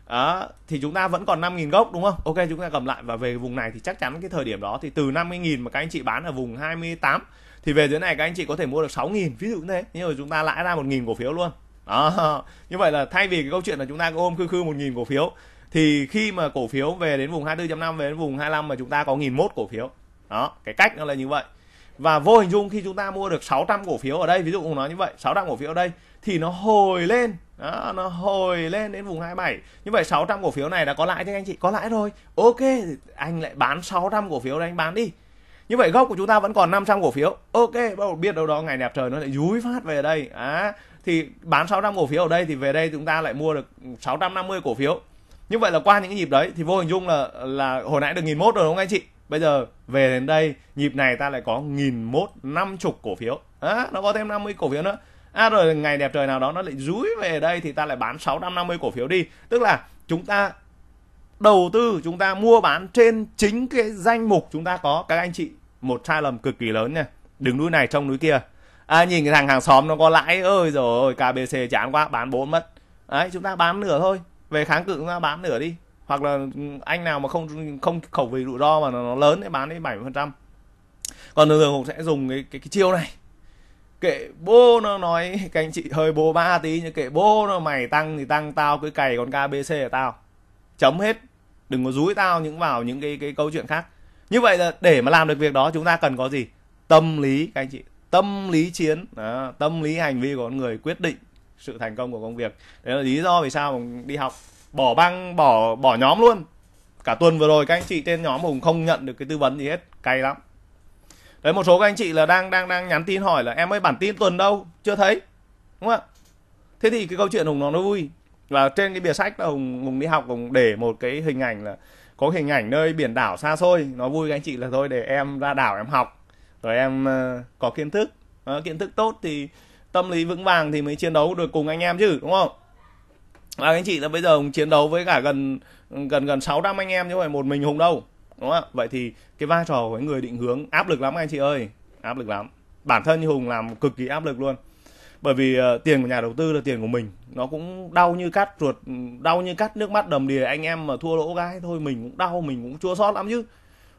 đó, thì chúng ta vẫn còn 5.000 gốc đúng không ok chúng ta cầm lại và về vùng này thì chắc chắn cái thời điểm đó thì từ 50.000 mà các anh chị bán ở vùng 28 thì về dưới này các anh chị có thể mua được 6.000 ví dụ như thế nhưng mà chúng ta lãi ra 1.000 cổ phiếu luôn đó như vậy là thay vì cái câu chuyện là chúng ta cứ ôm khư khư một nghìn cổ phiếu thì khi mà cổ phiếu về đến vùng 24.5 về đến vùng 25 mà chúng ta có nghìn mốt cổ phiếu đó cái cách nó là như vậy và vô hình dung khi chúng ta mua được 600 cổ phiếu ở đây ví dụ cũng nói như vậy 600 cổ phiếu ở đây thì nó hồi lên đó, nó hồi lên đến vùng 27 như vậy 600 cổ phiếu này đã có lãi chứ anh chị có lãi rồi ok anh lại bán 600 cổ phiếu đây anh bán đi như vậy gốc của chúng ta vẫn còn 500 cổ phiếu ok biết đâu đó ngày đẹp trời nó lại dúi phát về đây à, thì bán 600 cổ phiếu ở đây thì về đây chúng ta lại mua được 650 cổ phiếu như vậy là qua những cái nhịp đấy thì vô hình dung là là hồi nãy được nghìn mốt rồi đúng không anh chị bây giờ về đến đây nhịp này ta lại có nghìn mốt năm chục cổ phiếu à, nó có thêm 50 cổ phiếu nữa à rồi ngày đẹp trời nào đó nó lại rúi về đây thì ta lại bán 650 cổ phiếu đi tức là chúng ta đầu tư chúng ta mua bán trên chính cái danh mục chúng ta có các anh chị một sai lầm cực kỳ lớn nha đứng núi này trong núi kia à, nhìn cái thằng hàng xóm nó có lãi ơi rồi ôi kbc chán quá bán bốn mất đấy chúng ta bán nửa thôi về kháng cự chúng ta bán nửa đi hoặc là ừ, anh nào mà không không khẩu vị rủi ro mà nó, nó lớn thì bán đến 70% phần trăm còn thường thường sẽ dùng cái cái, cái chiêu này kệ bố nó nói các anh chị hơi bố ba tí nhưng kệ bố nó mày tăng thì tăng tao cứ cày còn kbc là tao chấm hết đừng có dúi tao những vào những cái cái câu chuyện khác như vậy là để mà làm được việc đó chúng ta cần có gì tâm lý các anh chị tâm lý chiến đó, tâm lý hành vi của con người quyết định sự thành công của công việc đấy là lý do vì sao hùng đi học bỏ băng bỏ bỏ nhóm luôn cả tuần vừa rồi các anh chị tên nhóm hùng không nhận được cái tư vấn gì hết cay lắm đấy một số các anh chị là đang đang đang nhắn tin hỏi là em ơi bản tin tuần đâu chưa thấy đúng không ạ thế thì cái câu chuyện hùng nó nó vui và trên cái bìa sách là hùng hùng đi học hùng để một cái hình ảnh là có hình ảnh nơi biển đảo xa xôi nó vui các anh chị là thôi để em ra đảo em học rồi em ờ, có kiến thức à, kiến thức tốt thì tâm lý vững vàng thì mới chiến đấu được cùng anh em chứ đúng không và anh chị là bây giờ hùng chiến đấu với cả gần gần gần sáu trăm anh em chứ không phải một mình hùng đâu đúng không ạ vậy thì cái vai trò của người định hướng áp lực lắm anh chị ơi áp lực lắm bản thân như hùng làm cực kỳ áp lực luôn bởi vì uh, tiền của nhà đầu tư là tiền của mình nó cũng đau như cắt ruột đau như cắt nước mắt đầm đìa anh em mà thua lỗ gái thôi mình cũng đau mình cũng chua xót lắm chứ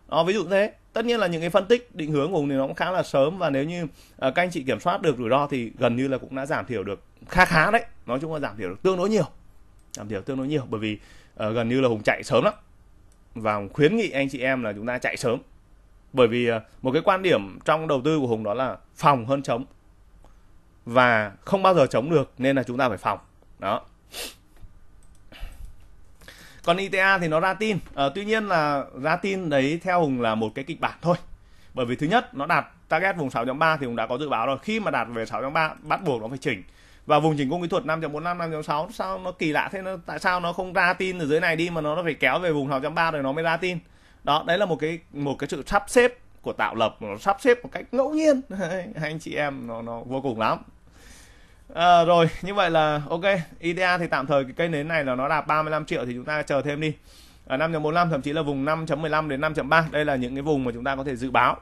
nó ví dụ thế tất nhiên là những cái phân tích định hướng của ông thì nó cũng khá là sớm và nếu như à, các anh chị kiểm soát được rủi ro thì gần như là cũng đã giảm thiểu được khá khá đấy nói chung là giảm thiểu được tương đối nhiều giảm thiểu tương đối nhiều bởi vì uh, gần như là hùng chạy sớm lắm và khuyến nghị anh chị em là chúng ta chạy sớm bởi vì uh, một cái quan điểm trong đầu tư của hùng đó là phòng hơn chống và không bao giờ chống được nên là chúng ta phải phòng đó còn ITA thì nó ra tin à, tuy nhiên là ra tin đấy theo Hùng là một cái kịch bản thôi bởi vì thứ nhất nó đạt target vùng 6.3 thì Hùng đã có dự báo rồi khi mà đạt về 6.3 bắt buộc nó phải chỉnh và vùng chỉnh cung kỹ thuật 5.45 5.6 sao nó kỳ lạ thế nó tại sao nó không ra tin ở dưới này đi mà nó nó phải kéo về vùng 6.3 rồi nó mới ra tin đó đấy là một cái một cái sự sắp xếp của tạo lập nó sắp xếp một cách ngẫu nhiên hai anh chị em nó nó vô cùng lắm à, rồi như vậy là ok IDA thì tạm thời cái cây nến này là nó đạt 35 triệu thì chúng ta chờ thêm đi ở 5.45 thậm chí là vùng 5.15 đến 5.3 đây là những cái vùng mà chúng ta có thể dự báo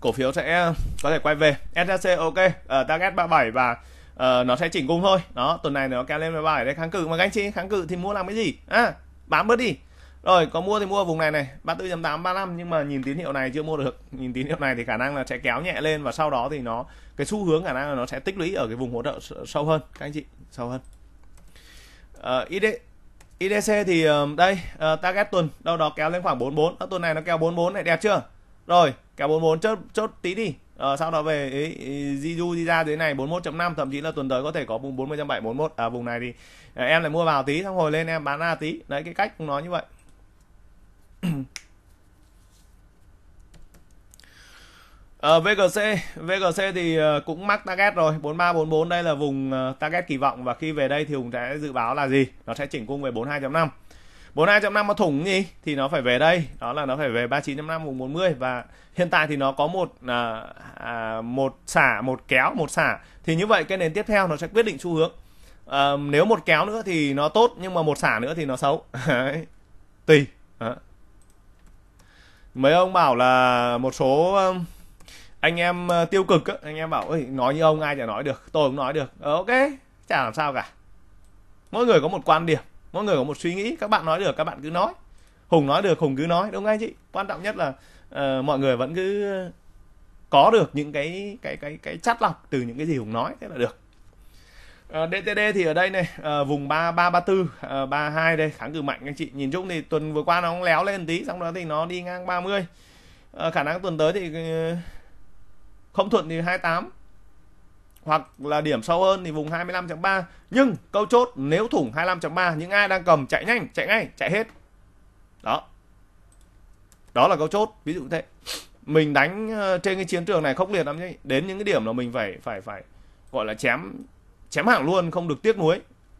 cổ phiếu sẽ có thể quay về SHC ok ở ờ, uh, target 37 và uh, nó sẽ chỉnh cung thôi đó tuần này nó kéo lên 37 đây kháng cự mà anh chị kháng cự thì mua làm cái gì à, bám bớt đi rồi có mua thì mua ở vùng này này 34.8 35 nhưng mà nhìn tín hiệu này chưa mua được nhìn tín hiệu này thì khả năng là sẽ kéo nhẹ lên và sau đó thì nó cái xu hướng khả năng là nó sẽ tích lũy ở cái vùng hỗ trợ sâu hơn các anh chị sâu hơn uh, ờ, ID, IDC thì uh, đây uh, target tuần đâu đó kéo lên khoảng 44 à, ờ, tuần này nó kéo 44 này đẹp chưa rồi kéo 44 chốt chốt tí đi uh, sau đó về ý, ý, Jiju đi ra dưới này 41.5 thậm chí là tuần tới có thể có vùng 40.7 41 à, vùng này thì à, em lại mua vào tí xong hồi lên em bán ra tí đấy cái cách nó như vậy uh, ờ, VGC VGC thì ờ, cũng mắc target rồi 4344 đây là vùng ờ, target kỳ vọng và khi về đây thì Hùng sẽ dự báo là gì nó sẽ chỉnh cung về 42.5 42.5 mà thủng gì thì nó phải về đây đó là nó phải về 39.5 vùng 40 và hiện tại thì nó có một à, à, một xả một kéo một xả thì như vậy cái nền tiếp theo nó sẽ quyết định xu hướng à, nếu một kéo nữa thì nó tốt nhưng mà một xả nữa thì nó xấu tùy à mấy ông bảo là một số um, anh em ờ, tiêu cực anh em bảo nói như ông ai chả nói được tôi cũng nói được ờ, ok chả làm sao cả mỗi người có một quan điểm mỗi người có một suy nghĩ các bạn nói được các bạn cứ nói hùng nói được hùng cứ nói đúng không anh chị quan trọng nhất là uh, mọi người vẫn cứ có được những cái cái cái cái chắt lọc từ những cái gì hùng nói thế là được DTD ờ, thì ở đây này à, vùng 3334 à, 32 đây kháng cự mạnh anh chị nhìn chung thì tuần vừa qua nó cũng léo lên tí xong đó thì nó đi ngang 30 à, ờ, khả năng tuần tới thì không thuận thì 28 hoặc là điểm sâu hơn thì vùng 25.3 nhưng câu chốt nếu thủng 25.3 những ai đang cầm chạy nhanh chạy ngay chạy hết đó đó là câu chốt ví dụ thế mình đánh trên cái chiến trường này khốc liệt lắm nhé đến những cái điểm là mình phải phải phải gọi là chém chém hẳn luôn không được tiếc nuối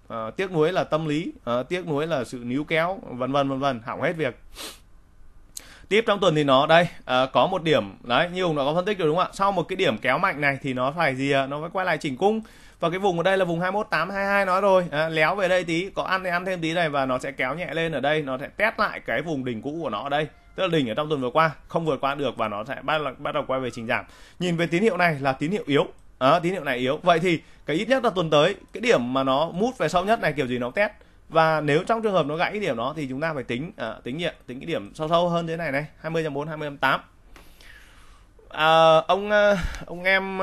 à, tiếc nuối là tâm lý à, tiếc nuối là sự níu kéo vân vân vân vân hỏng hết việc tiếp trong tuần thì nó đây à, có một điểm đấy như hùng đã có phân tích rồi đúng không ạ sau một cái điểm kéo mạnh này thì nó phải gì nó phải quay lại chỉnh cung và cái vùng ở đây là vùng 21822 nói rồi à, léo về đây tí có ăn thì ăn thêm tí này và nó sẽ kéo nhẹ lên ở đây nó sẽ test lại cái vùng đỉnh cũ của nó ở đây tức là đỉnh ở trong tuần vừa qua không vượt qua được và nó sẽ bắt bắt đầu quay về trình giảm nhìn về tín hiệu này là tín hiệu yếu à, tín hiệu này yếu vậy thì cái ít nhất là tuần tới cái điểm mà nó mút về sau nhất này kiểu gì nó test và nếu trong trường hợp nó gãy cái điểm đó thì chúng ta phải tính à, tính nghiệm tính cái điểm sâu sâu hơn thế này này 20 4 20 8 à, ông ờ, ông em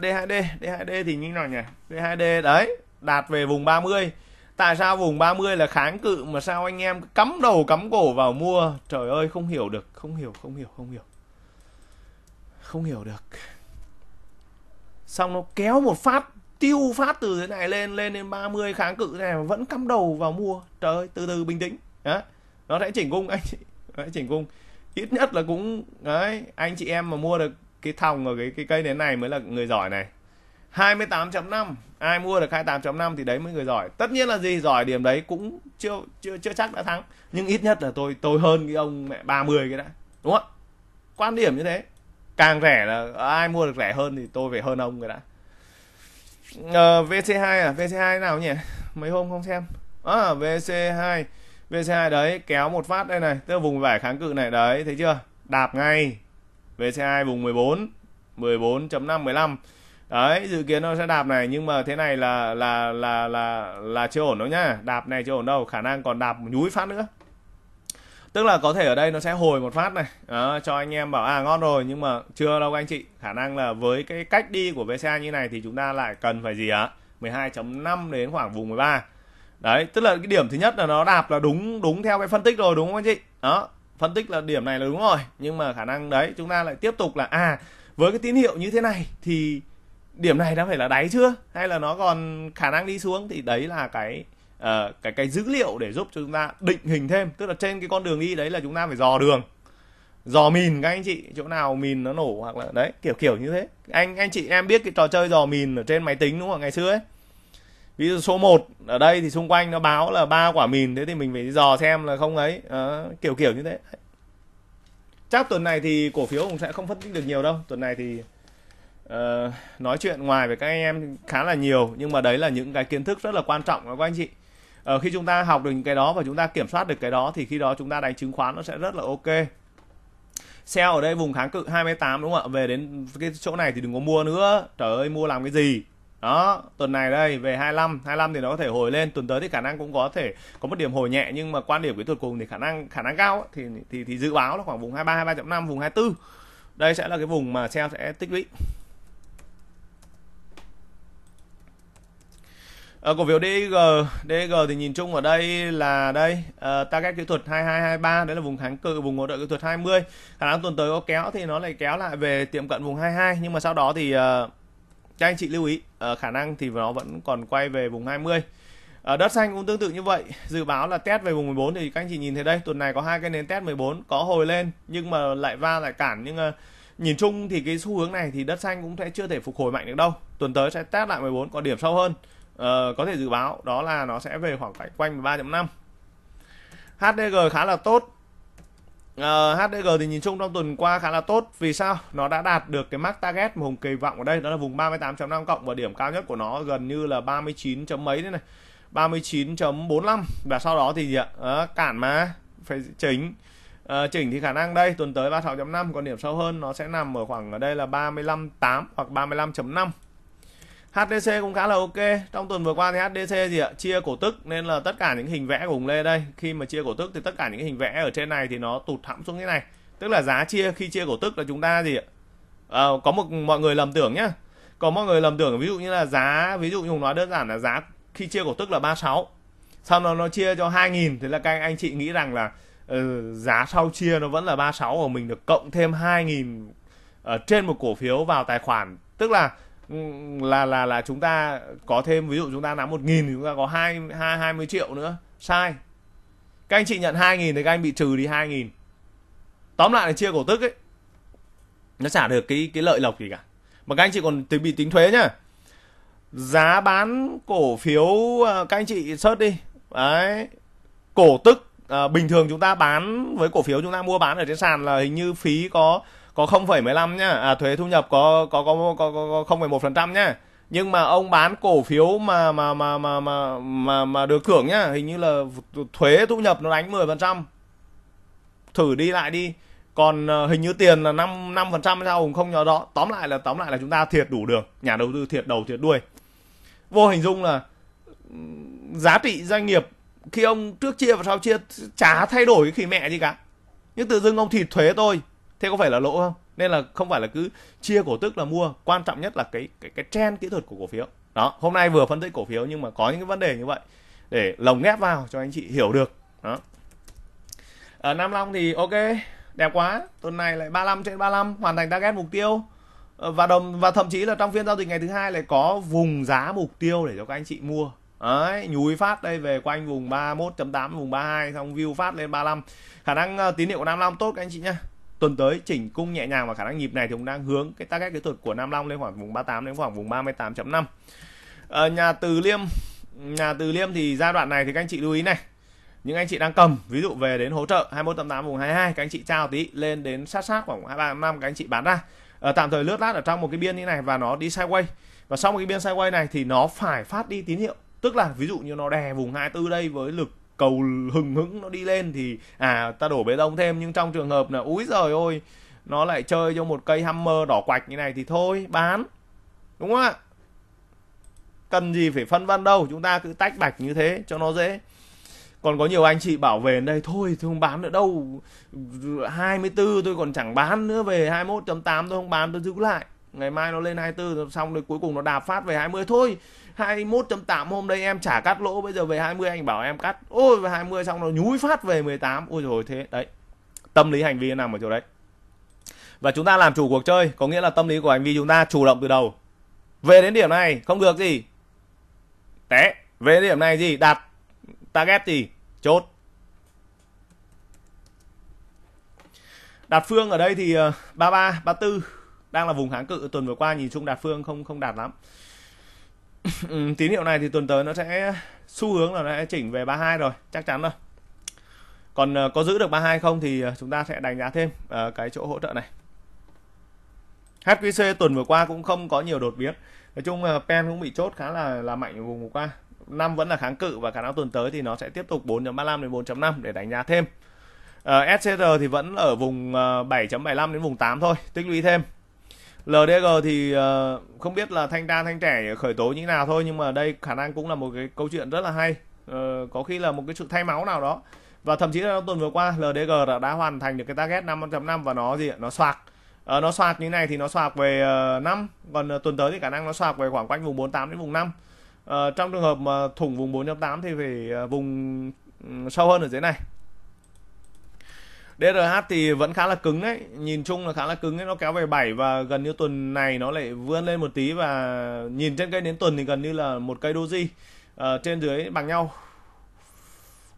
D2D D2D thì như nào nhỉ D2D đấy đạt về vùng 30 tại sao vùng 30 là kháng cự mà sao anh em cắm đầu cắm cổ vào mua trời ơi không hiểu được không hiểu không hiểu không hiểu không hiểu được xong nó kéo một phát tiêu phát từ thế này lên lên đến 30 kháng cự này mà vẫn cắm đầu vào mua trời ơi từ từ bình tĩnh đó nó sẽ chỉnh cung anh chị chỉnh cung ít nhất là cũng đấy anh chị em mà mua được cái thòng ở cái cái cây đến này mới là người giỏi này 28.5 ai mua được 28.5 thì đấy mới người giỏi tất nhiên là gì giỏi điểm đấy cũng chưa chưa chưa chắc đã thắng nhưng ít nhất là tôi tôi hơn cái ông mẹ 30 cái đã đúng không quan điểm như thế càng rẻ là ai mua được rẻ hơn thì tôi phải hơn ông người đã uh, ờ, VC2 à VC2 nào nhỉ mấy hôm không xem à, VC2 VC2 đấy kéo một phát đây này tức là vùng vải kháng cự này đấy thấy chưa đạp ngay VC2 vùng 14 14.5 15 đấy dự kiến nó sẽ đạp này nhưng mà thế này là là là là là chưa ổn đâu nhá đạp này chưa ổn đâu khả năng còn đạp một nhúi phát nữa tức là có thể ở đây nó sẽ hồi một phát này đó, cho anh em bảo à ngon rồi nhưng mà chưa đâu anh chị khả năng là với cái cách đi của VCA như này thì chúng ta lại cần phải gì ạ 12.5 đến khoảng vùng 13 đấy tức là cái điểm thứ nhất là nó đạp là đúng đúng theo cái phân tích rồi đúng không anh chị đó phân tích là điểm này là đúng rồi nhưng mà khả năng đấy chúng ta lại tiếp tục là à với cái tín hiệu như thế này thì điểm này nó phải là đáy chưa hay là nó còn khả năng đi xuống thì đấy là cái uh, cái cái dữ liệu để giúp cho chúng ta định hình thêm tức là trên cái con đường đi đấy là chúng ta phải dò đường dò mìn các anh chị chỗ nào mìn nó nổ hoặc là đấy kiểu kiểu như thế anh anh chị em biết cái trò chơi dò mìn ở trên máy tính đúng không ngày xưa ấy ví dụ số 1 ở đây thì xung quanh nó báo là ba quả mìn thế thì mình phải dò xem là không ấy à, kiểu kiểu như thế chắc tuần này thì cổ phiếu cũng sẽ không phân tích được nhiều đâu tuần này thì uh, nói chuyện ngoài với các anh em khá là nhiều nhưng mà đấy là những cái kiến thức rất là quan trọng của các anh chị Ờ, khi chúng ta học được những cái đó và chúng ta kiểm soát được cái đó thì khi đó chúng ta đánh chứng khoán nó sẽ rất là ok. Sell ở đây vùng kháng cự 28 đúng không ạ? Về đến cái chỗ này thì đừng có mua nữa. Trời ơi mua làm cái gì? Đó, tuần này đây về 25, 25 thì nó có thể hồi lên, tuần tới thì khả năng cũng có thể có một điểm hồi nhẹ nhưng mà quan điểm kỹ thuật cùng thì khả năng khả năng cao thì thì thì dự báo là khoảng vùng 23 23.5 vùng 24. Đây sẽ là cái vùng mà sell sẽ tích lũy. Ờ, cổ phiếu DG, DG thì nhìn chung ở đây là đây uh, target kỹ thuật 2223 đấy là vùng kháng cự vùng hỗ trợ kỹ thuật 20. Khả năng tuần tới có kéo thì nó lại kéo lại về tiệm cận vùng 22 nhưng mà sau đó thì uh, các anh chị lưu ý uh, khả năng thì nó vẫn còn quay về vùng 20. Ở đất xanh cũng tương tự như vậy, dự báo là test về vùng 14 thì các anh chị nhìn thấy đây, tuần này có hai cái nến test 14 có hồi lên nhưng mà lại va lại cản nhưng uh, nhìn chung thì cái xu hướng này thì đất xanh cũng sẽ chưa thể phục hồi mạnh được đâu. Tuần tới sẽ test lại 14 có điểm sâu hơn. Ờ, có thể dự báo đó là nó sẽ về khoảng cách quanh 13.5 HDG khá là tốt uh, ờ, HDG thì nhìn chung trong tuần qua khá là tốt vì sao nó đã đạt được cái mark target mà Hùng kỳ vọng ở đây đó là vùng 38.5 cộng và điểm cao nhất của nó gần như là 39. mấy thế này 39.45 và sau đó thì gì ạ uh, cản mà phải chỉnh À, chỉnh thì khả năng đây tuần tới 36.5 còn điểm sâu hơn nó sẽ nằm ở khoảng ở đây là 35.8 hoặc 35.5 HDC cũng khá là ok trong tuần vừa qua thì HDC gì ạ chia cổ tức nên là tất cả những hình vẽ của Hùng Lê đây khi mà chia cổ tức thì tất cả những hình vẽ ở trên này thì nó tụt hẳn xuống thế này tức là giá chia khi chia cổ tức là chúng ta gì ạ à, có một mọi người lầm tưởng nhá có mọi người lầm tưởng ví dụ như là giá ví dụ như Hùng nói đơn giản là giá khi chia cổ tức là 36 Sau đó nó chia cho 2.000 thì là các anh chị nghĩ rằng là ừ, giá sau chia nó vẫn là 36 của mình được cộng thêm 2.000 ở ờ, trên một cổ phiếu vào tài khoản tức là là là là chúng ta có thêm ví dụ chúng ta nắm một nghìn thì chúng ta có hai hai hai mươi triệu nữa sai các anh chị nhận hai nghìn thì các anh bị trừ đi hai nghìn tóm lại là chia cổ tức ấy nó trả được cái cái lợi lộc gì cả mà các anh chị còn tính bị tính thuế nhá giá bán cổ phiếu ờ, các anh chị search đi đấy cổ tức à, bình thường chúng ta bán với cổ phiếu chúng ta mua bán ở trên sàn là hình như phí có có 0,15 nhá à, thuế thu nhập có có có có, có, có 0,1% nhá nhưng mà ông bán cổ phiếu mà mà mà mà mà mà, mà được thưởng nhá hình như là thuế thu nhập nó đánh 10% thử đi lại đi còn ờ, hình như tiền là 5 5 phần trăm sao cũng không nhỏ đó tóm lại là tóm lại là chúng ta thiệt đủ đường nhà đầu tư thiệt đầu thiệt đuôi vô hình dung là giá trị doanh nghiệp khi ông trước chia và sau chia chả thay đổi cái khỉ mẹ gì cả nhưng tự dưng ông thịt thuế tôi thế có phải là lỗ không nên là không phải là cứ chia cổ tức là mua quan trọng nhất là cái cái cái trend kỹ thuật của cổ phiếu đó hôm nay vừa phân tích cổ phiếu nhưng mà có những cái vấn đề như vậy để lồng ghép vào cho anh chị hiểu được đó ở ờ, Nam Long thì ok đẹp quá tuần này lại 35 trên 35 hoàn thành target mục tiêu ờ, và đồng và thậm chí là trong phiên giao dịch ngày thứ hai lại có vùng giá mục tiêu để cho các anh chị mua Đấy, nhúi phát đây về quanh vùng 31.8 vùng 32 xong view phát lên 35 khả năng ờ, tín hiệu của 55 tốt các anh chị nhé tuần tới chỉnh cung nhẹ nhàng và khả năng nhịp này thì cũng đang hướng cái target kỹ thuật của Nam Long lên khoảng vùng 38 đến khoảng vùng 38.5 à, ờ, nhà từ liêm nhà từ liêm thì giai đoạn này thì các anh chị lưu ý này những anh chị đang cầm ví dụ về đến hỗ trợ 2188 vùng 22 các anh chị trao tí lên đến sát sát khoảng 235 các anh chị bán ra à, tạm thời lướt lát ở trong một cái biên như này và nó đi sideways và sau một cái biên sideways này thì nó phải phát đi tín hiệu tức là ví dụ như nó đè vùng 24 đây với lực cầu hừng hững nó đi lên thì à ta đổ bê tông thêm nhưng trong trường hợp là úi giời ôi nó lại chơi cho một cây hammer đỏ quạch như này thì thôi bán đúng không ạ cần gì phải phân vân đâu chúng ta cứ tách bạch như thế cho nó dễ còn có nhiều anh chị bảo về đây thôi tôi không bán nữa đâu 24 tôi còn chẳng bán nữa về 21.8 tôi không bán tôi giữ lại ngày mai nó lên 24 xong rồi cuối cùng nó đạp phát về 20 thôi 21.8 hôm đây em trả cắt lỗ bây giờ về 20 anh bảo em cắt ôi về 20 xong rồi nhúi phát về 18 ôi rồi thế đấy tâm lý hành vi nằm ở chỗ đấy và chúng ta làm chủ cuộc chơi có nghĩa là tâm lý của hành vi chúng ta chủ động từ đầu về đến điểm này không được gì té về đến điểm này gì đặt target gì chốt đạt phương ở đây thì 33 ờ, 34 đang là vùng kháng cự tuần vừa qua nhìn chung đạt phương không không đạt lắm Ừ, tín hiệu này thì tuần tới nó sẽ xu hướng là nó sẽ chỉnh về 32 rồi chắc chắn rồi còn ờ, có giữ được 32 không thì ờ, chúng ta sẽ đánh giá thêm ờ, cái chỗ hỗ trợ này HQC tuần vừa qua cũng không có nhiều đột biến nói chung pen cũng bị chốt khá là là mạnh vùng vừa qua năm vẫn là kháng cự và khả năng tuần tới thì nó sẽ tiếp tục 4.35 đến 4.5 để đánh giá thêm uh, SCR thì vẫn ở vùng 7.75 đến vùng 8 thôi tích lũy thêm LDG thì ờ, không biết là thanh tra thanh trẻ khởi tố như nào thôi nhưng mà đây khả năng cũng là một cái câu chuyện rất là hay ờ, có khi là một cái sự thay máu nào đó và thậm chí là tuần vừa qua LDG đã, đã hoàn thành được cái target 5.5 và nó gì nó soạc uh, nó soạc như này thì nó soạc về uh, 5 còn tuần tới thì khả năng nó soạc về khoảng quanh vùng 48 đến vùng 5 uh, trong trường hợp mà thủng vùng 4.8 thì về vùng ừ, sâu hơn ở dưới này DRH thì vẫn khá là cứng đấy nhìn chung là khá là cứng đấy nó kéo về 7 và gần như tuần này nó lại vươn lên một tí và nhìn trên cây đến tuần thì gần như là một cây doji à, trên dưới bằng nhau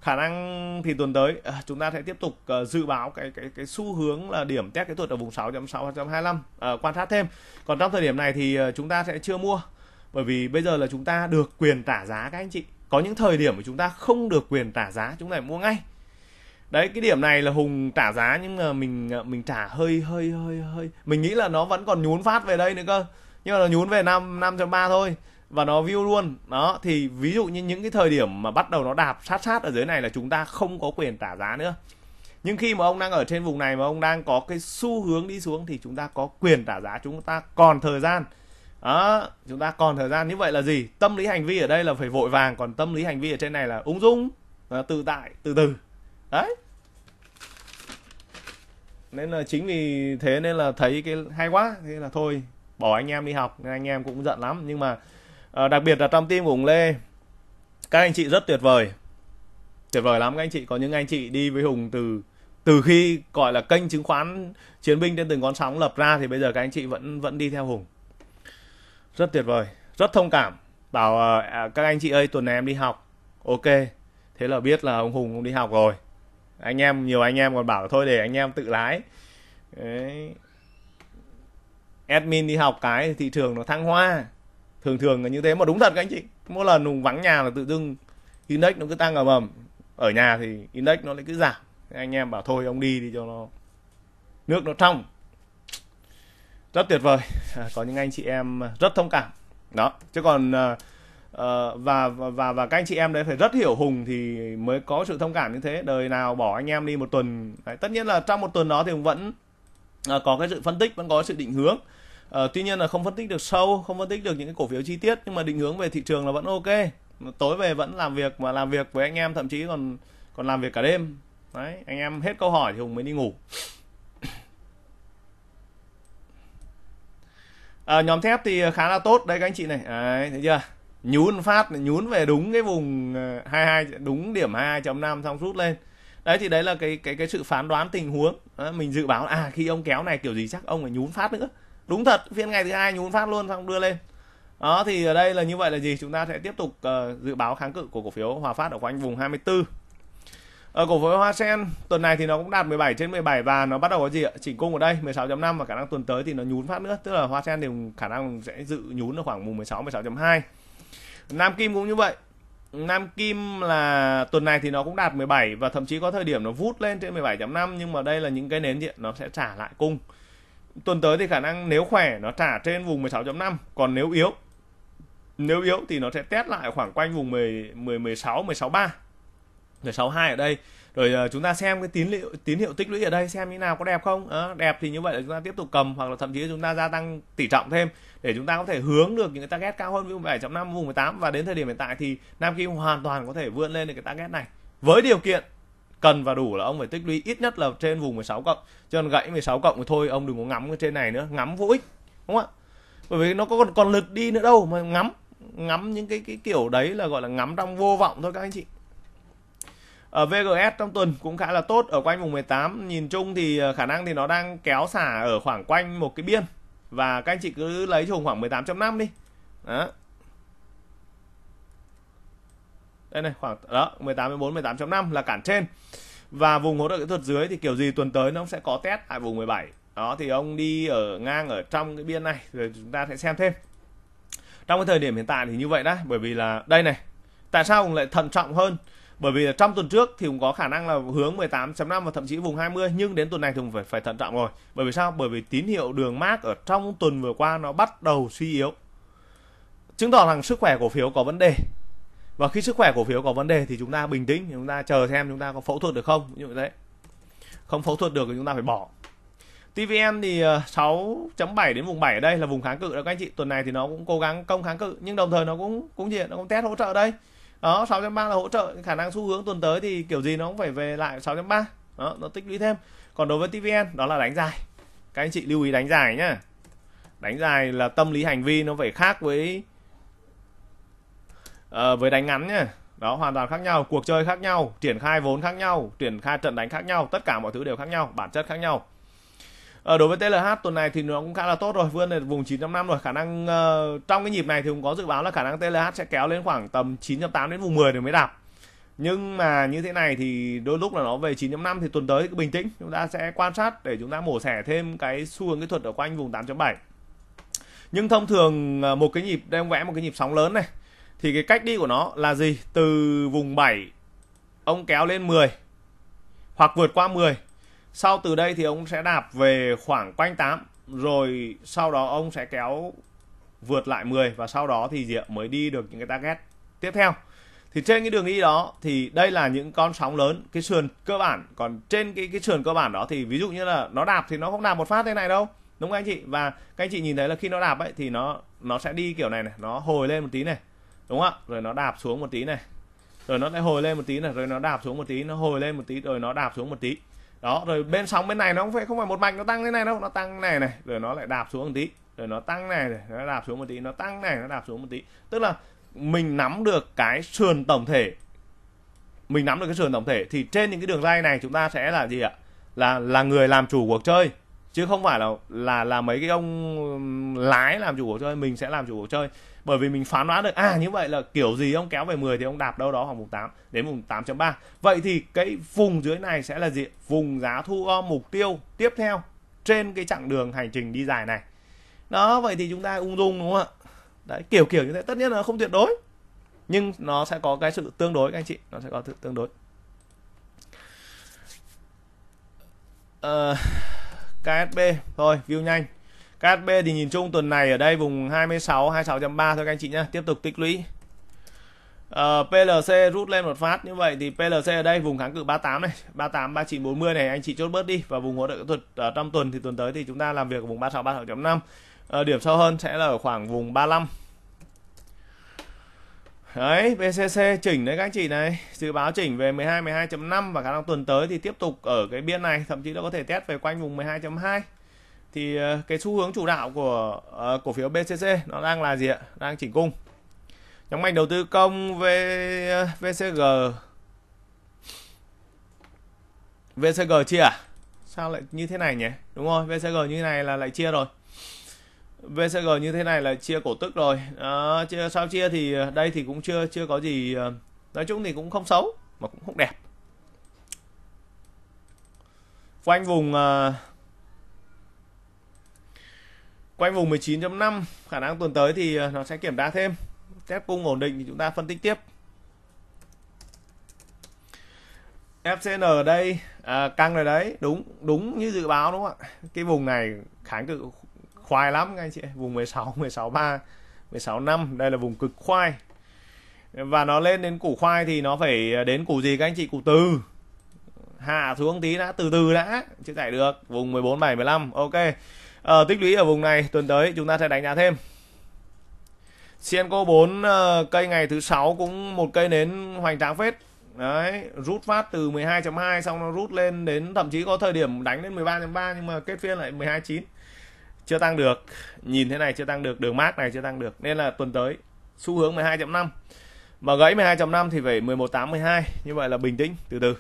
khả năng thì tuần tới à, chúng ta sẽ tiếp tục uh, dự báo cái cái cái xu hướng là điểm test kỹ thuật ở vùng 6.6 2.25 à, quan sát thêm còn trong thời điểm này thì uh, chúng ta sẽ chưa mua bởi vì bây giờ là chúng ta được quyền trả giá các anh chị có những thời điểm mà chúng ta không được quyền trả giá chúng ta phải mua ngay đấy cái điểm này là hùng trả giá nhưng mà mình ờ, mình trả hơi hơi hơi hơi mình nghĩ là nó vẫn còn nhún phát về đây nữa cơ nhưng mà nó nhún về năm năm ba thôi và nó view luôn đó thì ví dụ như những cái thời điểm mà bắt đầu nó đạp sát sát ở dưới này là chúng ta không có quyền trả giá nữa nhưng khi mà ông đang ở trên vùng này mà ông đang có cái xu hướng đi xuống thì chúng ta có quyền trả giá chúng ta còn thời gian đó chúng ta còn thời gian như vậy là gì tâm lý hành vi ở đây là phải vội vàng còn tâm lý hành vi ở trên này là ung dung tự tại từ từ đấy nên là chính vì thế nên là thấy cái hay quá thế là thôi bỏ anh em đi học anh em cũng giận lắm nhưng mà à, đặc biệt là trong team của hùng lê các anh chị rất tuyệt vời tuyệt vời lắm các anh chị có những anh chị đi với hùng từ từ khi gọi là kênh chứng khoán chiến binh trên từng con sóng lập ra thì bây giờ các anh chị vẫn vẫn đi theo hùng rất tuyệt vời rất thông cảm bảo ờ, à, các anh chị ơi tuần này em đi học ok thế là biết là ông hùng cũng đi học rồi anh em nhiều anh em còn bảo thôi để anh em tự lái Đấy. admin đi học cái thì thị trường nó thăng hoa thường thường là như thế mà đúng thật các anh chị mỗi lần hùng vắng nhà là tự dưng index nó cứ tăng ầm ầm ở nhà thì index nó lại cứ giảm anh em bảo thôi ông đi đi cho nó nước nó trong rất tuyệt vời có những anh chị em rất thông cảm đó chứ còn uh, Ờ, và và và các anh chị em đấy phải rất hiểu hùng thì mới có sự thông cảm như thế đời nào bỏ anh em đi một tuần đấy, tất nhiên là trong một tuần đó thì hùng vẫn uh, có cái sự phân tích vẫn có sự định hướng uh, tuy nhiên là không phân tích được sâu không phân tích được những cái cổ phiếu chi tiết nhưng mà định hướng về thị trường là vẫn ok tối về vẫn làm việc mà làm việc với anh em thậm chí còn còn làm việc cả đêm đấy anh em hết câu hỏi thì hùng mới đi ngủ À, nhóm thép thì khá là tốt đấy các anh chị này đấy, thấy chưa nhún phát nhún về đúng cái vùng 22 ờ, đúng điểm 22.5 xong rút lên đấy thì đấy là cái cái cái sự phán đoán tình huống đấy, mình dự báo à khi ông kéo này kiểu gì chắc ông phải nhún phát nữa đúng thật phiên ngày thứ hai nhún phát luôn xong đưa lên đó thì ở đây là như vậy là gì chúng ta sẽ tiếp tục uh, dự báo kháng cự của cổ phiếu Hòa Phát ở quanh vùng 24 ở ờ, cổ phiếu Hoa Sen tuần này thì nó cũng đạt 17 trên 17 và nó bắt đầu có gì ạ chỉnh cung ở đây 16.5 và khả năng tuần tới thì nó nhún phát nữa tức là Hoa Sen thì khả năng sẽ dự nhún ở khoảng vùng 16 16.2 Nam Kim cũng như vậy Nam Kim là tuần này thì nó cũng đạt 17 và thậm chí có thời điểm nó vút lên trên 17.5 nhưng mà đây là những cái nến diện nó sẽ trả lại cung. Tuần tới thì khả năng nếu khỏe nó trả trên vùng 16.5 còn nếu yếu nếu yếu thì nó sẽ test lại khoảng quanh vùng 10 10 16 163 162 ở đây rồi uh, chúng ta xem cái tín hiệu tín hiệu tích lũy ở đây xem như nào có đẹp không à, đẹp thì như vậy là chúng ta tiếp tục cầm hoặc là thậm chí chúng ta gia tăng tỷ trọng thêm để chúng ta có thể hướng được những cái target cao hơn ví dụ trăm năm vùng 18 và đến thời điểm hiện tại thì Nam Kim hoàn toàn có thể vươn lên được cái target này với điều kiện cần và đủ là ông phải tích lũy ít nhất là trên vùng 16 cộng cho nên gãy 16 cộng thì thôi ông đừng có ngắm cái trên này nữa ngắm vô ích đúng không ạ bởi vì nó còn còn lực đi nữa đâu mà ngắm ngắm những cái cái kiểu đấy là gọi là ngắm trong vô vọng thôi các anh chị ở ờ, VGS trong tuần cũng khá là tốt ở quanh vùng 18 nhìn chung thì ờ, khả năng thì nó đang kéo xả ở khoảng quanh một cái biên và các anh chị cứ lấy trùng khoảng 18.5 đi đó đây này khoảng đó 18 4 18.5 là cản trên và vùng hỗ trợ kỹ thuật dưới thì kiểu gì tuần tới nó sẽ có test tại vùng 17 đó thì ông đi ở ngang ở trong cái biên này rồi chúng ta sẽ xem thêm trong cái thời điểm hiện tại thì như vậy đó bởi vì là đây này tại sao ông lại thận trọng hơn bởi vì trong tuần trước thì cũng có khả năng là hướng 18.5 và thậm chí vùng 20 nhưng đến tuần này thì cũng phải phải thận trọng rồi bởi vì sao bởi vì tín hiệu đường mát ở trong tuần vừa qua nó bắt đầu suy yếu chứng tỏ rằng sức khỏe cổ phiếu có vấn đề và khi sức khỏe cổ phiếu có vấn đề thì chúng ta bình tĩnh chúng ta chờ xem chúng ta có phẫu thuật được không như vậy không phẫu thuật được thì chúng ta phải bỏ TVN thì 6.7 ờ, đến vùng 7 ở đây là vùng kháng cự đó các anh chị tuần này thì nó cũng cố gắng công kháng cự nhưng đồng thời nó cũng cũng gì nó cũng test hỗ trợ đây đó 6.3 là hỗ trợ khả năng xu hướng tuần tới thì kiểu gì nó cũng phải về lại 6.3 đó nó tích lũy thêm còn đối với TVN đó là đánh dài các anh chị lưu ý đánh dài nhá đánh dài là tâm lý hành vi nó phải khác với uh, với đánh ngắn nhá đó hoàn toàn khác nhau cuộc chơi khác nhau triển khai vốn khác nhau triển khai trận đánh khác nhau tất cả mọi thứ đều khác nhau bản chất khác nhau à, đối với TLH tuần này thì nó cũng khá là tốt rồi vươn lên vùng 9.5 rồi khả năng uh, trong cái nhịp này thì cũng có dự báo là khả năng TLH sẽ kéo lên khoảng tầm 9.8 đến vùng 10 rồi mới đạp nhưng mà như thế này thì đôi lúc là nó về 9.5 thì tuần tới cứ bình tĩnh chúng ta sẽ quan sát để chúng ta mổ xẻ thêm cái xu hướng kỹ thuật ở quanh vùng 8.7 nhưng thông thường ờ, một cái nhịp đem vẽ một cái nhịp sóng lớn này thì cái cách đi của nó là gì từ vùng 7 ông kéo lên 10 hoặc vượt qua 10 sau từ đây thì ông sẽ đạp về khoảng quanh 8 rồi sau đó ông sẽ kéo vượt lại 10 và sau đó thì gì mới đi được những cái target tiếp theo thì trên cái đường đi đó thì đây là những con sóng lớn cái sườn cơ bản còn trên cái cái sườn cơ bản đó thì ví dụ như là nó đạp thì nó không đạp một phát thế này đâu đúng không anh chị và các anh chị nhìn thấy là khi nó đạp ấy thì nó nó sẽ đi kiểu này này nó hồi lên một tí này đúng không ạ rồi nó đạp xuống một tí này rồi nó lại hồi lên một tí này rồi nó đạp xuống một tí nó hồi lên một tí rồi nó đạp xuống một tí đó rồi bên sóng bên này nó không phải không phải một mạch nó tăng thế này đâu nó tăng này này rồi nó lại đạp xuống một tí rồi nó tăng này rồi nó đạp xuống một tí nó tăng này nó đạp xuống một tí tức là mình nắm được cái sườn tổng thể mình nắm được cái sườn tổng thể thì trên những cái đường ray này chúng ta sẽ là gì ạ là là người làm chủ cuộc chơi chứ không phải là là là mấy cái ông lái làm chủ cuộc chơi mình sẽ làm chủ cuộc chơi bởi vì mình phán đoán được à như vậy là kiểu gì ông kéo về 10 thì ông đạp đâu đó khoảng vùng 8 đến vùng 8.3 vậy thì cái vùng dưới này sẽ là gì vùng giá thu gom mục tiêu tiếp theo trên cái chặng đường hành trình đi dài này đó vậy thì chúng ta ung dung đúng không ạ đấy kiểu kiểu như thế tất nhiên là không tuyệt đối nhưng nó sẽ có cái sự tương đối các anh chị nó sẽ có sự tương đối uh, KSB thôi view nhanh KSB thì nhìn chung tuần này ở đây vùng 26 26.3 thôi các anh chị nhé tiếp tục tích lũy Uh, ờ, PLC rút lên một phát như vậy thì PLC ở đây vùng kháng cự 38 này 38 39 40 này anh chị chốt bớt đi và vùng hỗ trợ kỹ thuật ở trong tuần thì tuần tới thì chúng ta làm việc ở vùng 36 36.5 uh, điểm sâu hơn sẽ là ở khoảng vùng 35 Đấy, BCC chỉnh đấy các anh chị này, dự báo chỉnh về 12 12.5 và khả năng tuần tới thì tiếp tục ở cái biên này, thậm chí nó có thể test về quanh vùng 12.2. Thì ờ, cái xu hướng chủ đạo của ờ, cổ phiếu BCC nó đang là gì ạ? Đang chỉnh cung. Nhóm ngành đầu tư công về ờ, VCG VCG chia à? Sao lại như thế này nhỉ? Đúng rồi, VCG như thế này là lại chia rồi. VCG như thế này là chia cổ tức rồi à, chia, sao chia thì ờ, đây thì cũng chưa chưa có gì ờ, nói chung thì cũng không xấu mà cũng không đẹp quanh vùng uh, quanh vùng 19.5 khả năng tuần tới thì nó sẽ kiểm tra thêm test cung ổn định thì chúng ta phân tích tiếp FCN ở đây à, căng rồi đấy đúng đúng như dự báo đúng không ạ cái vùng này kháng cự khoai lắm các anh chị vùng 16 16 3 16 năm, đây là vùng cực khoai và nó lên đến củ khoai thì nó phải đến củ gì các anh chị củ từ hạ xuống tí đã từ từ đã chứ chạy được vùng 14 7 15 ok ờ, tích lũy ở vùng này tuần tới chúng ta sẽ đánh giá thêm Sienco 4 uh, ờ, cây ngày thứ sáu cũng một cây nến hoành tráng phết đấy rút phát từ 12.2 xong nó rút lên đến thậm chí có thời điểm đánh đến 13.3 nhưng mà kết phiên lại 12.9 chưa tăng được nhìn thế này chưa tăng được đường mát này chưa tăng được nên là tuần tới xu hướng 12.5 mà gãy 12.5 thì phải 11.812 như vậy là bình tĩnh từ từ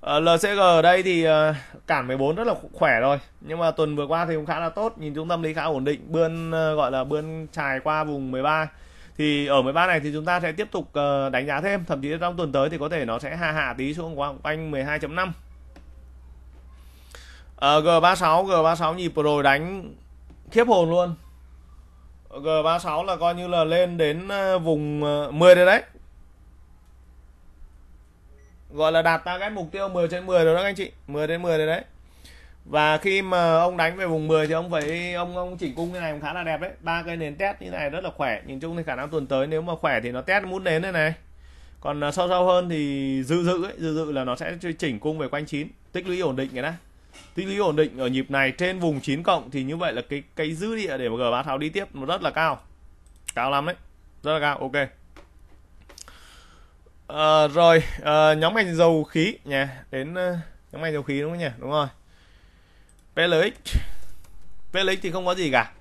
ở ờ, LCG ở đây thì ờ, cản 14 rất là khỏe rồi nhưng mà tuần vừa qua thì cũng khá là tốt nhìn trung tâm lý khá ổn định bươn ờ, gọi là bươn trài qua vùng 13 thì ở 13 này thì chúng ta sẽ tiếp tục đánh giá thêm thậm chí trong tuần tới thì có thể nó sẽ hạ hạ tí xuống quanh 12.5 à, G36 G36 nhịp rồi đánh khiếp hồn luôn G36 là coi như là lên đến ờ, vùng 10 ờ, rồi đấy gọi là đạt ra cái mục tiêu 10 trên 10 rồi đó các anh chị 10 đến 10 rồi đấy và khi mà ông đánh về vùng 10 thì ông phải ông ông chỉnh cung như này cũng khá là đẹp đấy ba cây nến test như này rất là khỏe nhìn chung thì khả năng tuần tới nếu mà khỏe thì nó test muốn nến đây này còn sâu sâu hơn thì dự dự ấy dự dự là nó sẽ chỉnh cung về quanh chín tích lũy ổn định cái đấy tích lũy ổn định ở nhịp này trên vùng 9 cộng thì như vậy là cái cái dư địa để mà G3 Tháo đi tiếp nó rất là cao cao lắm đấy rất là cao ok à, rồi à, nhóm ngành dầu khí nhỉ đến uh, nhóm ngành dầu khí đúng không nhỉ đúng rồi PLX PLX thì không có gì cả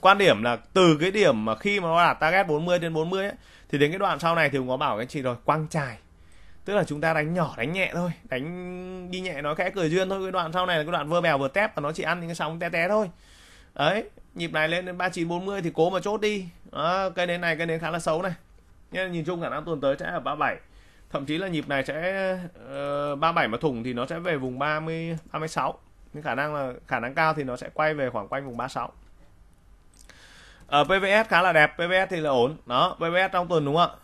quan điểm là từ cái điểm mà khi mà nó đạt target 40 đến 40 ấy, thì đến cái đoạn sau này thì cũng có bảo anh chị rồi quăng trải tức là chúng ta đánh nhỏ đánh nhẹ thôi đánh đi nhẹ nói khẽ cười duyên thôi cái đoạn sau này là cái đoạn vừa bèo vừa tép và nó chỉ ăn những cái sóng té té thôi đấy nhịp này lên đến ba chín bốn mươi thì cố mà chốt đi à, cây đến này cây đến khá là xấu này Nên nhìn chung khả năng tuần tới sẽ ở ba bảy thậm chí là nhịp này sẽ ờ, ba uh, bảy mà thủng thì nó sẽ về vùng ba mươi ba mươi sáu nhưng khả năng là khả năng cao thì nó sẽ quay về khoảng quanh vùng ba sáu ở ờ, PVS khá là đẹp PVS thì là ổn đó PVS trong tuần đúng không ạ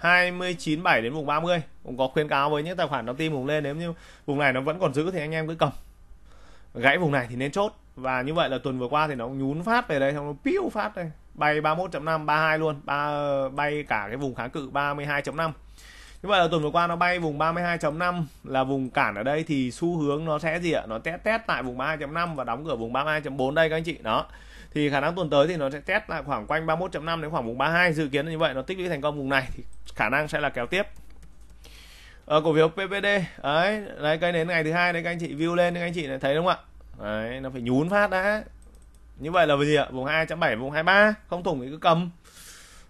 297 đến vùng 30 cũng có khuyến cáo với những tài khoản nó tim vùng lên nếu như vùng này nó vẫn còn giữ thì anh em cứ cầm gãy vùng này thì nên chốt và như vậy là tuần vừa qua thì nó nhún phát về đây xong nó piu phát đây bay 31.5 32 luôn ba bay cả cái vùng kháng cự 32.5 như vậy là tuần vừa qua nó bay vùng 32.5 là vùng cản ở đây thì xu hướng nó sẽ gì ạ nó test test tại vùng 32.5 và đóng cửa vùng 32.4 đây các anh chị đó thì khả năng tuần tới thì nó sẽ test lại khoảng quanh 31.5 đến khoảng vùng 32 dự kiến là như vậy nó tích lũy thành công vùng này thì khả năng sẽ là kéo tiếp ở ờ, cổ phiếu PPD đấy đấy cây đến ngày thứ hai đấy các anh chị view lên các anh chị thấy đúng không ạ đấy nó phải nhún phát đã như vậy là gì ạ vùng 2.7 vùng 23 không thủng thì cứ cầm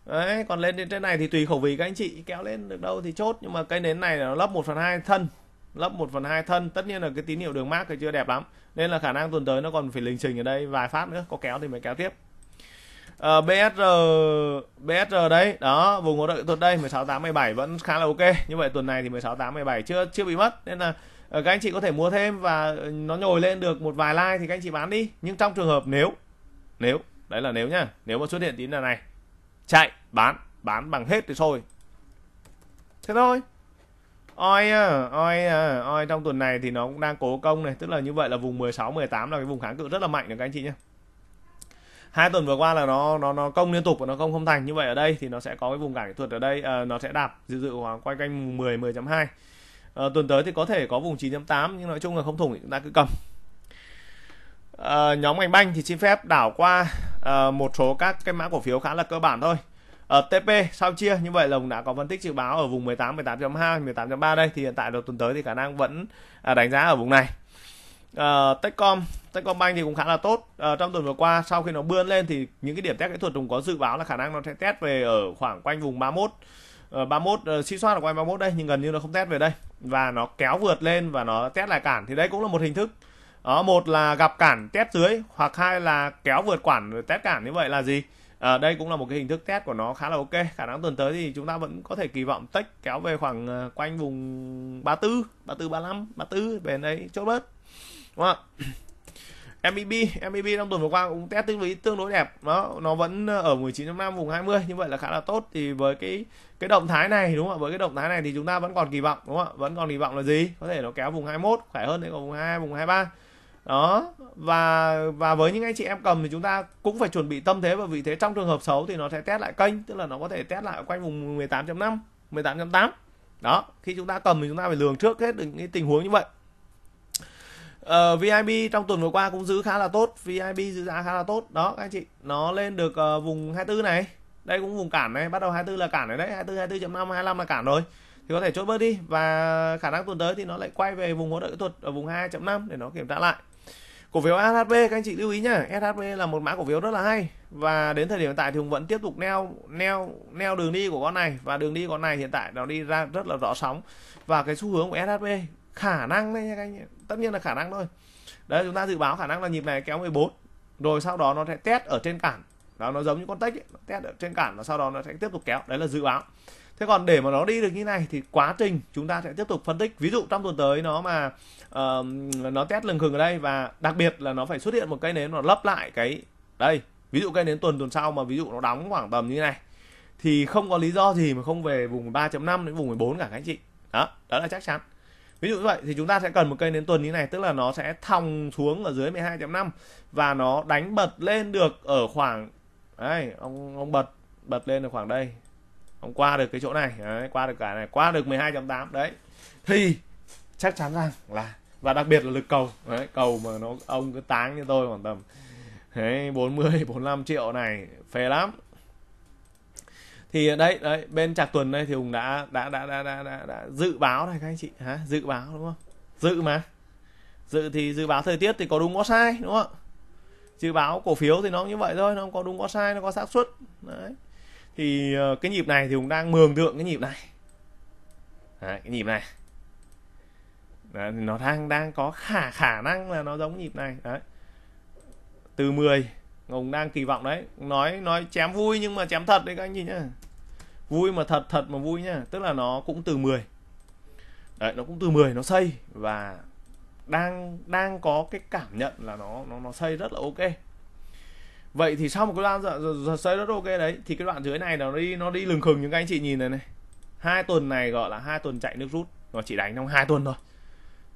đấy còn lên đến trên này thì tùy khẩu vị các anh chị kéo lên được đâu thì chốt nhưng mà cây nến này nó lấp 1 phần hai thân lấp 1 phần 2 thân tất nhiên là cái tín hiệu đường mát thì chưa đẹp lắm nên là khả năng tuần tới nó còn phải lình trình ở đây vài phát nữa có kéo thì mới kéo tiếp uh, ờ, BSR BSR đấy đó vùng hỗ trợ tuần đây 16 8 17 vẫn khá là ok như vậy tuần này thì 16 8 17 chưa chưa bị mất nên là ờ, các anh chị có thể mua thêm và nó nhồi lên được một vài like thì các anh chị bán đi nhưng trong trường hợp nếu nếu đấy là nếu nhá nếu mà xuất hiện tín là này chạy bán bán bằng hết thì thôi thế thôi oi oi oi trong tuần này thì nó cũng đang cố công này tức là như vậy là vùng 16 18 là cái vùng kháng cự rất là mạnh được các anh chị nhé hai tuần vừa qua là nó nó nó công liên tục và nó công không thành như vậy ở đây thì nó sẽ có cái vùng cản kỹ thuật ở đây à, nó sẽ đạp dự dự khoảng quay quanh 10 10.2 à, tuần tới thì có thể có vùng 9.8 nhưng nói chung là không thủng thì chúng ta cứ cầm à, nhóm ngành banh thì xin phép đảo qua à, một số các cái mã cổ phiếu khá là cơ bản thôi ở ờ, TP sao chia như vậy lồng đã có phân tích dự báo ở vùng 18 18.2 18.3 đây thì hiện tại đầu tuần tới thì khả năng vẫn à, đánh giá ở vùng này uh, Techcom Techcombank thì cũng khá là tốt uh, trong tuần vừa qua sau khi nó bươn lên thì những cái điểm test kỹ thuật cũng có dự báo là khả năng nó sẽ test về ở khoảng quanh vùng 31 uh, 31 uh, suy soát ở quanh 31 đây nhưng gần như nó không test về đây và nó kéo vượt lên và nó test lại cản thì đây cũng là một hình thức đó một là gặp cản test dưới hoặc hai là kéo vượt quản test cản như vậy là gì à, đây cũng là một cái hình thức test của nó khá là ok khả năng tuần tới thì chúng ta vẫn có thể kỳ vọng tech kéo về khoảng ờ, quanh vùng 34 34 35 34 về đây chốt bớt đúng không ạ MEB, MEB trong tuần vừa qua cũng test tương đối tương đối đẹp đó nó vẫn ở 19.5 vùng 20 như vậy là khá là tốt thì với cái cái động thái này đúng không ạ với cái động thái này thì chúng ta vẫn còn kỳ vọng đúng không ạ vẫn còn kỳ vọng là gì có thể nó kéo vùng 21 khỏe hơn đấy còn vùng 2 vùng 23 đó và và với những anh chị em cầm thì chúng ta cũng phải chuẩn bị tâm thế và vị thế trong trường hợp xấu thì nó sẽ test lại kênh tức là nó có thể test lại quanh vùng 18.5 18.8 đó khi chúng ta cầm thì chúng ta phải lường trước hết được những tình huống như vậy uh, ờ, VIP trong tuần vừa qua cũng giữ khá là tốt VIP giữ giá khá là tốt đó các anh chị nó lên được uh, vùng 24 này đây cũng vùng cản này bắt đầu 24 là cản này đấy 24 24.5 25 là cản rồi thì có thể chốt bớt đi và khả năng tuần tới thì nó lại quay về vùng hỗ trợ kỹ thuật ở vùng 2.5 để nó kiểm tra lại cổ phiếu SHB các anh chị lưu ý nhá SHB là một mã cổ phiếu rất là hay và đến thời điểm hiện tại thì Hùng vẫn tiếp tục neo neo neo đường đi của con này và đường đi con này hiện tại nó đi ra rất là rõ sóng và cái xu hướng của SHB khả năng đấy nha các anh tất nhiên là khả năng thôi đấy chúng ta dự báo khả năng là nhịp này kéo 14 rồi sau đó nó sẽ test ở trên cản đó nó giống như con tech ấy, nó test ở trên cản và sau đó nó sẽ tiếp tục kéo đấy là dự báo thế còn để mà nó đi được như này thì quá trình chúng ta sẽ tiếp tục phân tích ví dụ trong tuần tới nó mà uh, nó test lừng khừng ở đây và đặc biệt là nó phải xuất hiện một cây nến nó lấp lại cái đây ví dụ cây nến tuần tuần sau mà ví dụ nó đóng khoảng tầm như này thì không có lý do gì mà không về vùng 3.5 đến vùng 14 cả các anh chị đó đó là chắc chắn ví dụ như vậy thì chúng ta sẽ cần một cây nến tuần như này tức là nó sẽ thòng xuống ở dưới 12.5 và nó đánh bật lên được ở khoảng đây ông ông bật bật lên ở khoảng đây ông qua được cái chỗ này đấy, qua được cả này qua được 12.8 đấy thì chắc chắn rằng là và đặc biệt là lực cầu đấy, cầu mà nó ông cứ táng như tôi khoảng tầm đấy, 40 45 triệu này phê lắm thì đấy đấy bên trạc tuần đây thì hùng đã đã đã đã đã, đã, đã dự báo này các anh chị hả dự báo đúng không dự mà dự thì dự báo thời tiết thì có đúng có sai đúng không dự báo cổ phiếu thì nó như vậy thôi nó không có đúng có sai nó có xác suất đấy thì ờ, cái nhịp này thì cũng đang mường tượng cái nhịp này Đấy, cái nhịp này Đấy, nó đang đang có khả khả năng là nó giống nhịp này đấy từ 10 ông đang kỳ vọng đấy nói nói chém vui nhưng mà chém thật đấy các anh nhìn nhá vui mà thật thật mà vui nhá tức là nó cũng từ 10 đấy nó cũng từ 10 nó xây và đang đang có cái cảm nhận là nó nó nó xây rất là ok vậy thì sau một cái đoạn xây rất ok đấy thì cái đoạn dưới này nó đi nó đi lừng khừng những các anh chị nhìn này này hai tuần này gọi là hai tuần chạy nước rút nó chỉ đánh trong hai tuần thôi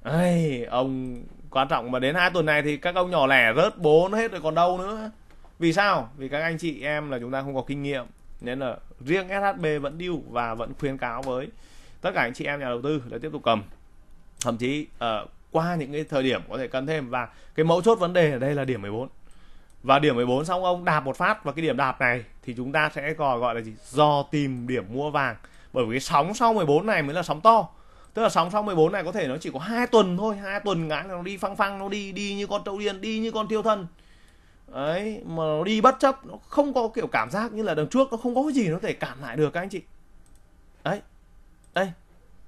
ấy ông quan trọng mà đến hai tuần này thì các ông nhỏ lẻ rớt bố nó hết rồi còn đâu nữa vì sao vì các anh chị em là chúng ta không có kinh nghiệm nên là riêng shb vẫn điêu và vẫn khuyến cáo với tất cả anh chị em nhà đầu tư là tiếp tục cầm thậm chí uh, qua những cái thời điểm có thể cần thêm và cái mẫu chốt vấn đề ở đây là điểm 14 và điểm 14 xong ông đạp một phát và cái điểm đạp này thì chúng ta sẽ gọi gọi là gì do tìm điểm mua vàng bởi vì cái sóng sau 14 này mới là sóng to tức là sóng sau 14 này có thể nó chỉ có hai tuần thôi hai tuần ngắn nó đi phăng phăng nó đi đi như con trâu điên đi như con thiêu thân ấy mà nó đi bất chấp nó không có kiểu cảm giác như là đằng trước nó không có gì nó thể cảm lại được các anh chị đấy đây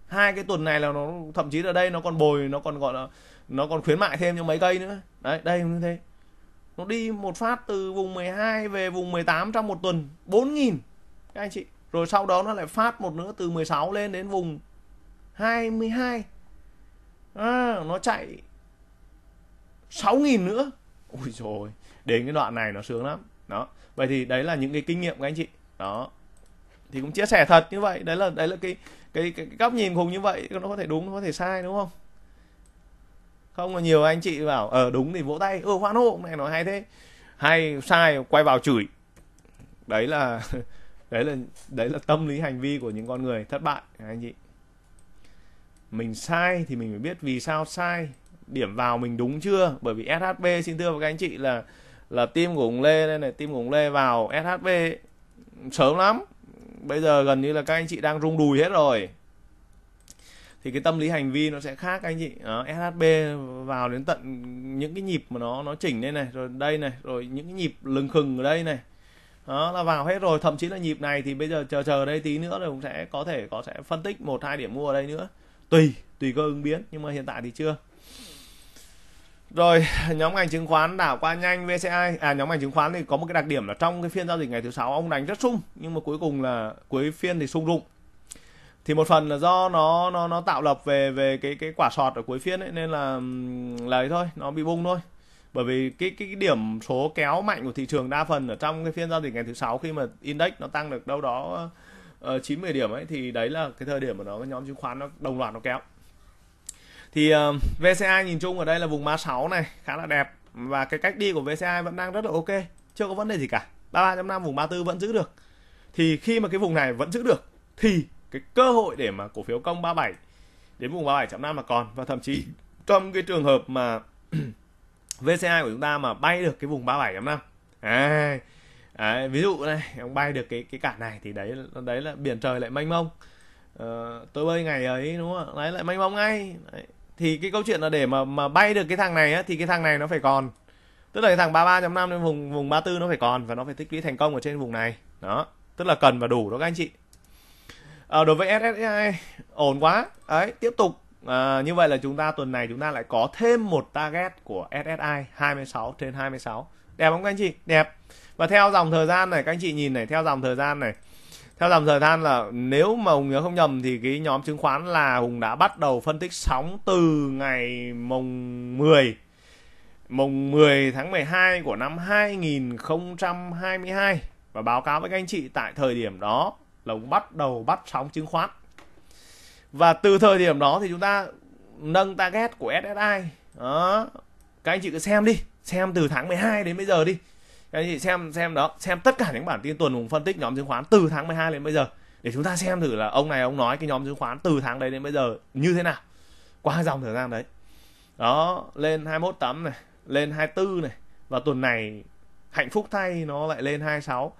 hai cái tuần này là nó thậm chí là đây nó còn bồi nó còn gọi là nó còn khuyến mại thêm cho mấy cây nữa đấy đây như thế nó đi một phát từ vùng 12 về vùng 18 trong một tuần 4.000 các anh chị rồi sau đó nó lại phát một nữa từ 16 lên đến vùng 22 à, nó chạy 6.000 nữa ui rồi đến cái đoạn này nó sướng lắm đó vậy thì đấy là những cái kinh nghiệm các anh chị đó thì cũng chia sẻ thật như vậy đấy là đấy là cái cái, cái, cái góc nhìn cùng như vậy nó có thể đúng nó có thể sai đúng không không là nhiều anh chị bảo ờ đúng thì vỗ tay ơ ừ, hoan hô này nói hay thế hay sai quay vào chửi đấy là đấy là đấy là tâm lý hành vi của những con người thất bại anh chị mình sai thì mình phải biết vì sao sai điểm vào mình đúng chưa bởi vì shb xin thưa với các anh chị là là tim của ông lê đây này tim của ông lê vào shb sớm lắm bây giờ gần như là các anh chị đang rung đùi hết rồi thì cái tâm lý hành vi nó sẽ khác anh chị đó, SHB vào đến tận những cái nhịp mà nó nó chỉnh đây này rồi đây này rồi những cái nhịp lừng khừng ở đây này đó là vào hết rồi thậm chí là nhịp này thì bây giờ chờ chờ đây tí nữa rồi cũng sẽ có thể có sẽ phân tích một hai điểm mua ở đây nữa tùy tùy cơ ứng biến nhưng mà hiện tại thì chưa rồi nhóm ngành chứng khoán đảo qua nhanh VCI à nhóm ngành chứng khoán thì có một cái đặc điểm là trong cái phiên giao dịch ngày thứ sáu ông đánh rất sung nhưng mà cuối cùng là cuối phiên thì sung rụng thì một phần là do nó nó nó tạo lập về về cái cái quả sọt ở cuối phiên ấy nên là lấy thôi nó bị bung thôi bởi vì cái cái điểm số kéo mạnh của thị trường đa phần ở trong cái phiên giao dịch ngày thứ sáu khi mà index nó tăng được đâu đó ờ, chín uh, 10 điểm ấy thì đấy là cái thời điểm mà nó cái nhóm chứng khoán nó đồng loạt nó kéo thì uh, ờ, VCI nhìn chung ở đây là vùng má 6 này khá là đẹp và cái cách đi của VCI vẫn đang rất là ok chưa có vấn đề gì cả 33 năm vùng 34 vẫn giữ được thì khi mà cái vùng này vẫn giữ được thì cái cơ hội để mà cổ phiếu công 37 đến vùng 37.5 là còn và thậm chí trong cái trường hợp mà VCI của chúng ta mà bay được cái vùng 37.5 à, à, ví dụ này ông bay được cái cái cản này thì đấy đấy là biển trời lại mênh mông ờ, tôi bơi ngày ấy đúng không đấy lại mênh mông ngay đấy. thì cái câu chuyện là để mà mà bay được cái thằng này á, thì cái thằng này nó phải còn tức là cái thằng 33.5 đến vùng vùng 34 nó phải còn và nó phải tích lũy thành công ở trên vùng này đó tức là cần và đủ đó các anh chị à, đối với SSI ổn quá ấy tiếp tục à, như vậy là chúng ta tuần này chúng ta lại có thêm một target của SSI 26 trên 26 đẹp không các anh chị đẹp và theo dòng thời gian này các anh chị nhìn này theo dòng thời gian này theo dòng thời gian là nếu mà Hùng nhớ không nhầm thì cái nhóm chứng khoán là Hùng đã bắt đầu phân tích sóng từ ngày mùng 10 mùng 10 tháng 12 của năm 2022 và báo cáo với các anh chị tại thời điểm đó là cũng bắt đầu bắt sóng chứng khoán và từ thời điểm đó thì chúng ta nâng target của SSI đó các anh chị cứ xem đi xem từ tháng 12 đến bây giờ đi các anh chị xem xem đó xem tất cả những bản tin tuần cùng phân tích nhóm chứng khoán từ tháng 12 đến bây giờ để chúng ta xem thử là ông này ông nói cái nhóm chứng khoán từ tháng đấy đến bây giờ như thế nào qua dòng thời gian đấy đó lên 21 tấm này lên 24 này và tuần này hạnh phúc thay nó lại lên 26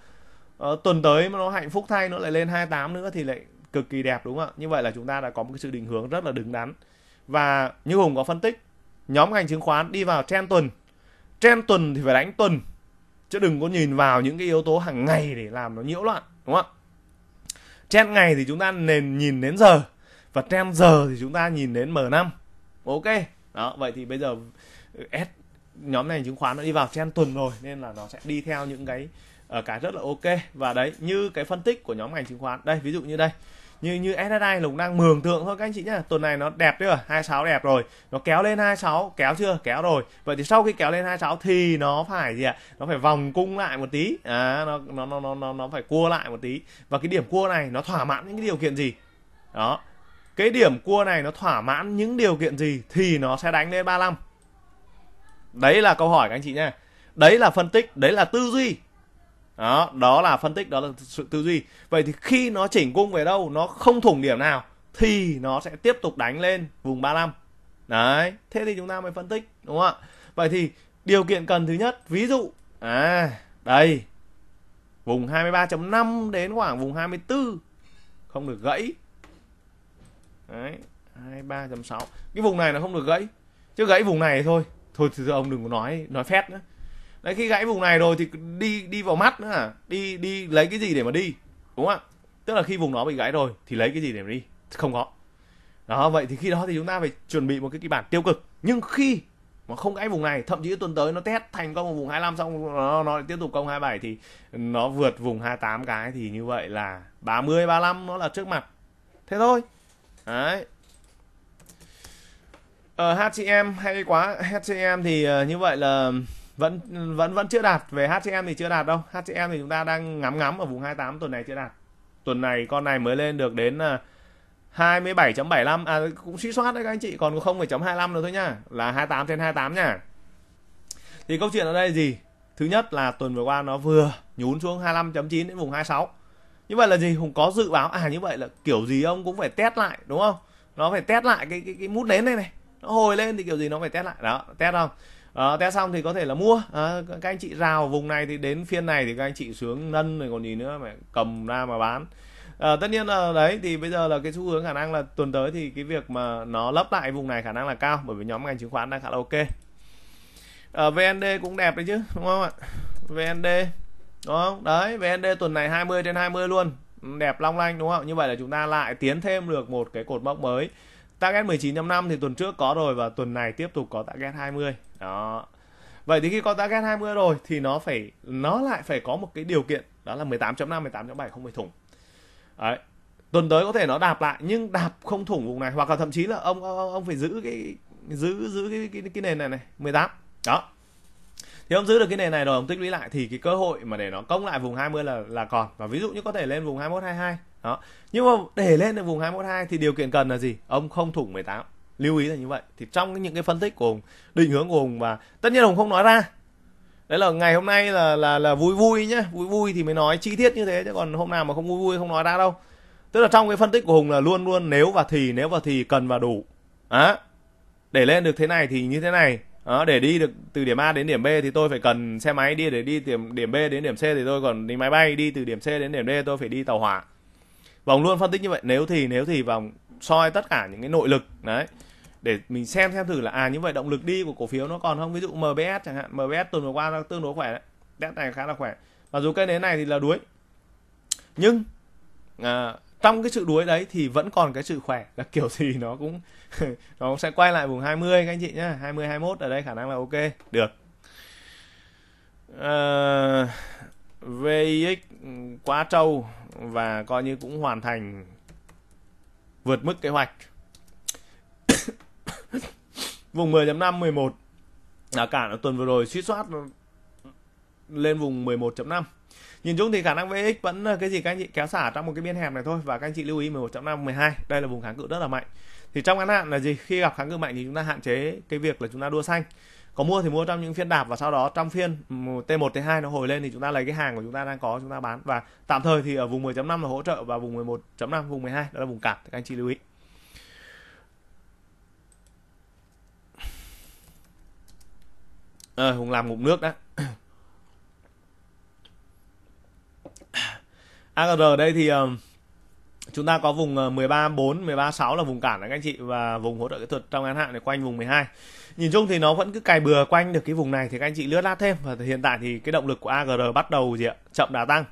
Ờ, tuần tới mà nó hạnh phúc thay nó lại lên 28 nữa thì lại cực kỳ đẹp đúng không ạ như vậy là chúng ta đã có một cái sự định hướng rất là đứng đắn và như hùng có phân tích nhóm ngành chứng khoán đi vào trend tuần trend tuần thì phải đánh tuần chứ đừng có nhìn vào những cái yếu tố hàng ngày để làm nó nhiễu loạn đúng không ạ trend ngày thì chúng ta nên nhìn đến giờ và trend giờ thì chúng ta nhìn đến m 5 ok đó vậy thì bây giờ S nhóm này chứng khoán nó đi vào trend tuần rồi nên là nó sẽ đi theo những cái ở ờ, cái rất là ok và đấy như cái phân tích của nhóm ngành chứng khoán đây ví dụ như đây như như SSI lục đang mường tượng thôi các anh chị nhá tuần này nó đẹp chưa 26 đẹp rồi nó kéo lên 26 kéo chưa kéo rồi vậy thì sau khi kéo lên 26 thì nó phải gì ạ nó phải vòng cung lại một tí à, nó, nó nó nó nó nó phải cua lại một tí và cái điểm cua này nó thỏa mãn những cái điều kiện gì đó cái điểm cua này nó thỏa mãn những điều kiện gì thì nó sẽ đánh lên 35 đấy là câu hỏi các anh chị nhá đấy là phân tích đấy là tư duy đó đó là phân tích đó là sự tư duy vậy thì khi nó chỉnh cung về đâu nó không thủng điểm nào thì nó sẽ tiếp tục đánh lên vùng 35 đấy thế thì chúng ta mới phân tích đúng không ạ vậy thì điều kiện cần thứ nhất ví dụ à đây vùng 23.5 đến khoảng vùng 24 không được gãy đấy 23.6 cái vùng này nó không được gãy chứ gãy vùng này thôi thôi thì ông đừng có nói nói phép nữa đấy khi gãy vùng này rồi thì đi đi vào mắt nữa à đi đi lấy cái gì để mà đi đúng không ạ tức là khi vùng nó bị gãy rồi thì lấy cái gì để mà đi không có đó vậy thì khi đó thì chúng ta phải chuẩn bị một cái kịch bản tiêu cực nhưng khi mà không gãy vùng này thậm chí tuần tới nó test thành công một vùng 25 xong nó, nó tiếp tục công 27 thì nó vượt vùng 28 cái thì như vậy là 30 35 nó là trước mặt thế thôi đấy ở ờ, HCM hay quá HCM thì uh, như vậy là vẫn vẫn vẫn chưa đạt về HCM thì chưa đạt đâu HCM thì chúng ta đang ngắm ngắm ở vùng 28 tuần này chưa đạt tuần này con này mới lên được đến 27.75 à, à cũng suy soát đấy các anh chị còn có 0.25 nữa thôi nha là 28 trên 28 nha thì câu chuyện ở đây gì thứ nhất là tuần vừa qua nó vừa nhún xuống 25.9 đến vùng 26 như vậy là gì không có dự báo à như vậy là kiểu gì ông cũng phải test lại đúng không nó phải test lại cái cái, cái mút nến này này nó hồi lên thì kiểu gì nó phải test lại đó test không à, té xong thì có thể là mua à, các anh chị rào vùng này thì đến phiên này thì các anh chị xuống nâng rồi còn gì nữa mà cầm ra mà bán à, tất nhiên là đấy thì bây giờ là cái xu hướng khả năng là tuần tới thì cái việc mà nó lấp lại vùng này khả năng là cao bởi vì nhóm ngành chứng khoán đang khá là ok à, VND cũng đẹp đấy chứ đúng không ạ VND đúng không đấy VND tuần này 20 trên 20 luôn ừ, đẹp long lanh đúng không như vậy là chúng ta lại tiến thêm được một cái cột mốc mới target 19.5 thì tuần trước có rồi và tuần này tiếp tục có target 20 đó vậy thì khi có target 20 rồi thì nó phải nó lại phải có một cái điều kiện đó là 18.5 18.7 không phải thủng đấy tuần tới có thể nó đạp lại nhưng đạp không thủng vùng này hoặc là thậm chí là ông ông, ông phải giữ cái giữ giữ cái cái, cái nền này này 18 đó thì ông giữ được cái nền này rồi ông tích lũy lại thì cái cơ hội mà để nó công lại vùng 20 là là còn và ví dụ như có thể lên vùng 21 22 đó nhưng mà để lên được vùng 21 22 thì điều kiện cần là gì ông không thủng 18 lưu ý là như vậy thì trong những cái phân tích của hùng định hướng của hùng và tất nhiên hùng không nói ra đấy là ngày hôm nay là là là vui vui nhá vui vui thì mới nói chi tiết như thế chứ còn hôm nào mà không vui vui không nói ra đâu tức là trong cái phân tích của hùng là luôn luôn nếu và thì nếu và thì cần và đủ á à, để lên được thế này thì như thế này đó, à, để đi được từ điểm A đến điểm B thì tôi phải cần xe máy đi để đi điểm, điểm B đến điểm C thì tôi còn đi máy bay đi từ điểm C đến điểm D tôi phải đi tàu hỏa vòng luôn phân tích như vậy nếu thì nếu thì vòng soi tất cả những cái nội lực đấy để mình xem xem thử là à như vậy động lực đi của cổ phiếu nó còn không ví dụ MBS chẳng hạn MBS tuần vừa qua nó tương đối khỏe đấy test này khá là khỏe mặc dù cây nến này thì là đuối nhưng à, trong cái sự đuối đấy thì vẫn còn cái sự khỏe là kiểu gì nó cũng nó cũng sẽ quay lại vùng 20 các anh chị nhá 20 21 ở đây khả năng là ok được à, ờ, VX quá trâu và coi như cũng hoàn thành vượt mức kế hoạch vùng 10.5 11 là cả tuần vừa rồi suy soát lên vùng 11.5 Nhìn chung thì khả năng VX vẫn cái gì các anh chị kéo xả trong một cái biên hẹp này thôi và các anh chị lưu ý 11.5 12 đây là vùng kháng cự rất là mạnh. Thì trong ngắn hạn là gì? Khi gặp kháng cự mạnh thì chúng ta hạn chế cái việc là chúng ta đua xanh. Có mua thì mua trong những phiên đạp và sau đó trong phiên T1 ừ, T2 nó hồi lên thì chúng ta lấy cái hàng của chúng ta đang có chúng ta bán và tạm thời thì ở vùng 10.5 là hỗ trợ và vùng 11.5 vùng 12 đó là vùng cản các anh chị lưu ý. à, ờ, hùng làm ngụm nước đó AR đây thì um, chúng ta có vùng 13 4, 13 6 là vùng cản đấy các anh chị và vùng hỗ trợ kỹ thuật trong ngắn hạn này quanh vùng 12. Nhìn chung thì nó vẫn cứ cài bừa quanh được cái vùng này thì các anh chị lướt lát thêm và hiện tại thì cái động lực của AGR bắt đầu gì ạ? chậm đà tăng.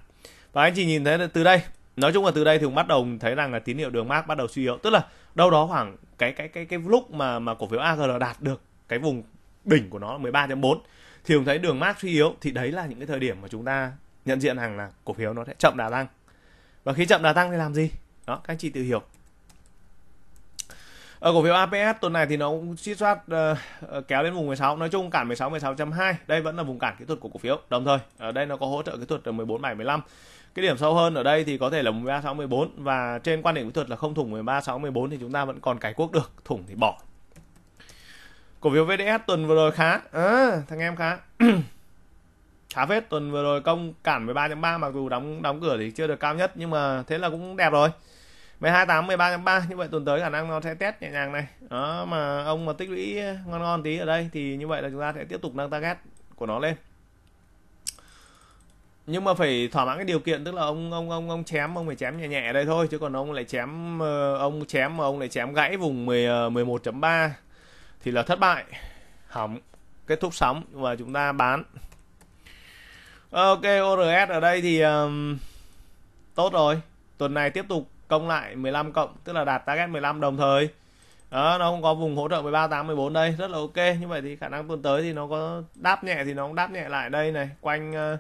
Và anh chị nhìn thấy từ đây, nói chung là từ đây thì bắt đầu thấy rằng là tín hiệu đường mác bắt đầu suy yếu, tức là đâu đó khoảng cái cái cái cái lúc mà mà cổ phiếu AGR đạt được cái vùng đỉnh của nó là 13.4 thì chúng thấy đường mát suy yếu thì đấy là những cái thời điểm mà chúng ta nhận diện hàng là cổ phiếu nó sẽ chậm đà tăng và khi chậm đà tăng thì làm gì đó các anh chị tự hiểu ở ờ, cổ phiếu APS tuần này thì nó cũng chiết soát uh, kéo đến vùng 16 nói chung cản 16 16.2 đây vẫn là vùng cản kỹ thuật của cổ phiếu đồng thời ở đây nó có hỗ trợ kỹ thuật ở 14 7 15 cái điểm sâu hơn ở đây thì có thể là 13 6 14 và trên quan điểm kỹ thuật là không thủng 13 6 14 thì chúng ta vẫn còn cải quốc được thủng thì bỏ cổ phiếu VDS tuần vừa rồi khá à, thằng em khá khá phết tuần vừa rồi công cản 13.3 mặc dù đóng đóng cửa thì chưa được cao nhất nhưng mà thế là cũng đẹp rồi 12.8 13.3 như vậy tuần tới khả năng nó sẽ test nhẹ nhàng này đó mà ông mà tích lũy ngon ngon tí ở đây thì như vậy là chúng ta sẽ tiếp tục nâng target của nó lên nhưng mà phải thỏa mãn cái điều kiện tức là ông ông ông ông chém ông phải chém nhẹ nhẹ ở đây thôi chứ còn ông lại chém ờ, ông chém mà ông lại chém gãy vùng 10 11.3 ờ, thì là thất bại hỏng kết thúc sóng và chúng ta bán ok ors ở đây thì um, tốt rồi tuần này tiếp tục công lại 15 cộng tức là đạt target 15 đồng thời đó, nó không có vùng hỗ trợ 13 8 14 đây rất là ok như vậy thì khả năng tuần tới thì nó có đáp nhẹ thì nó cũng đáp nhẹ lại đây này quanh uh,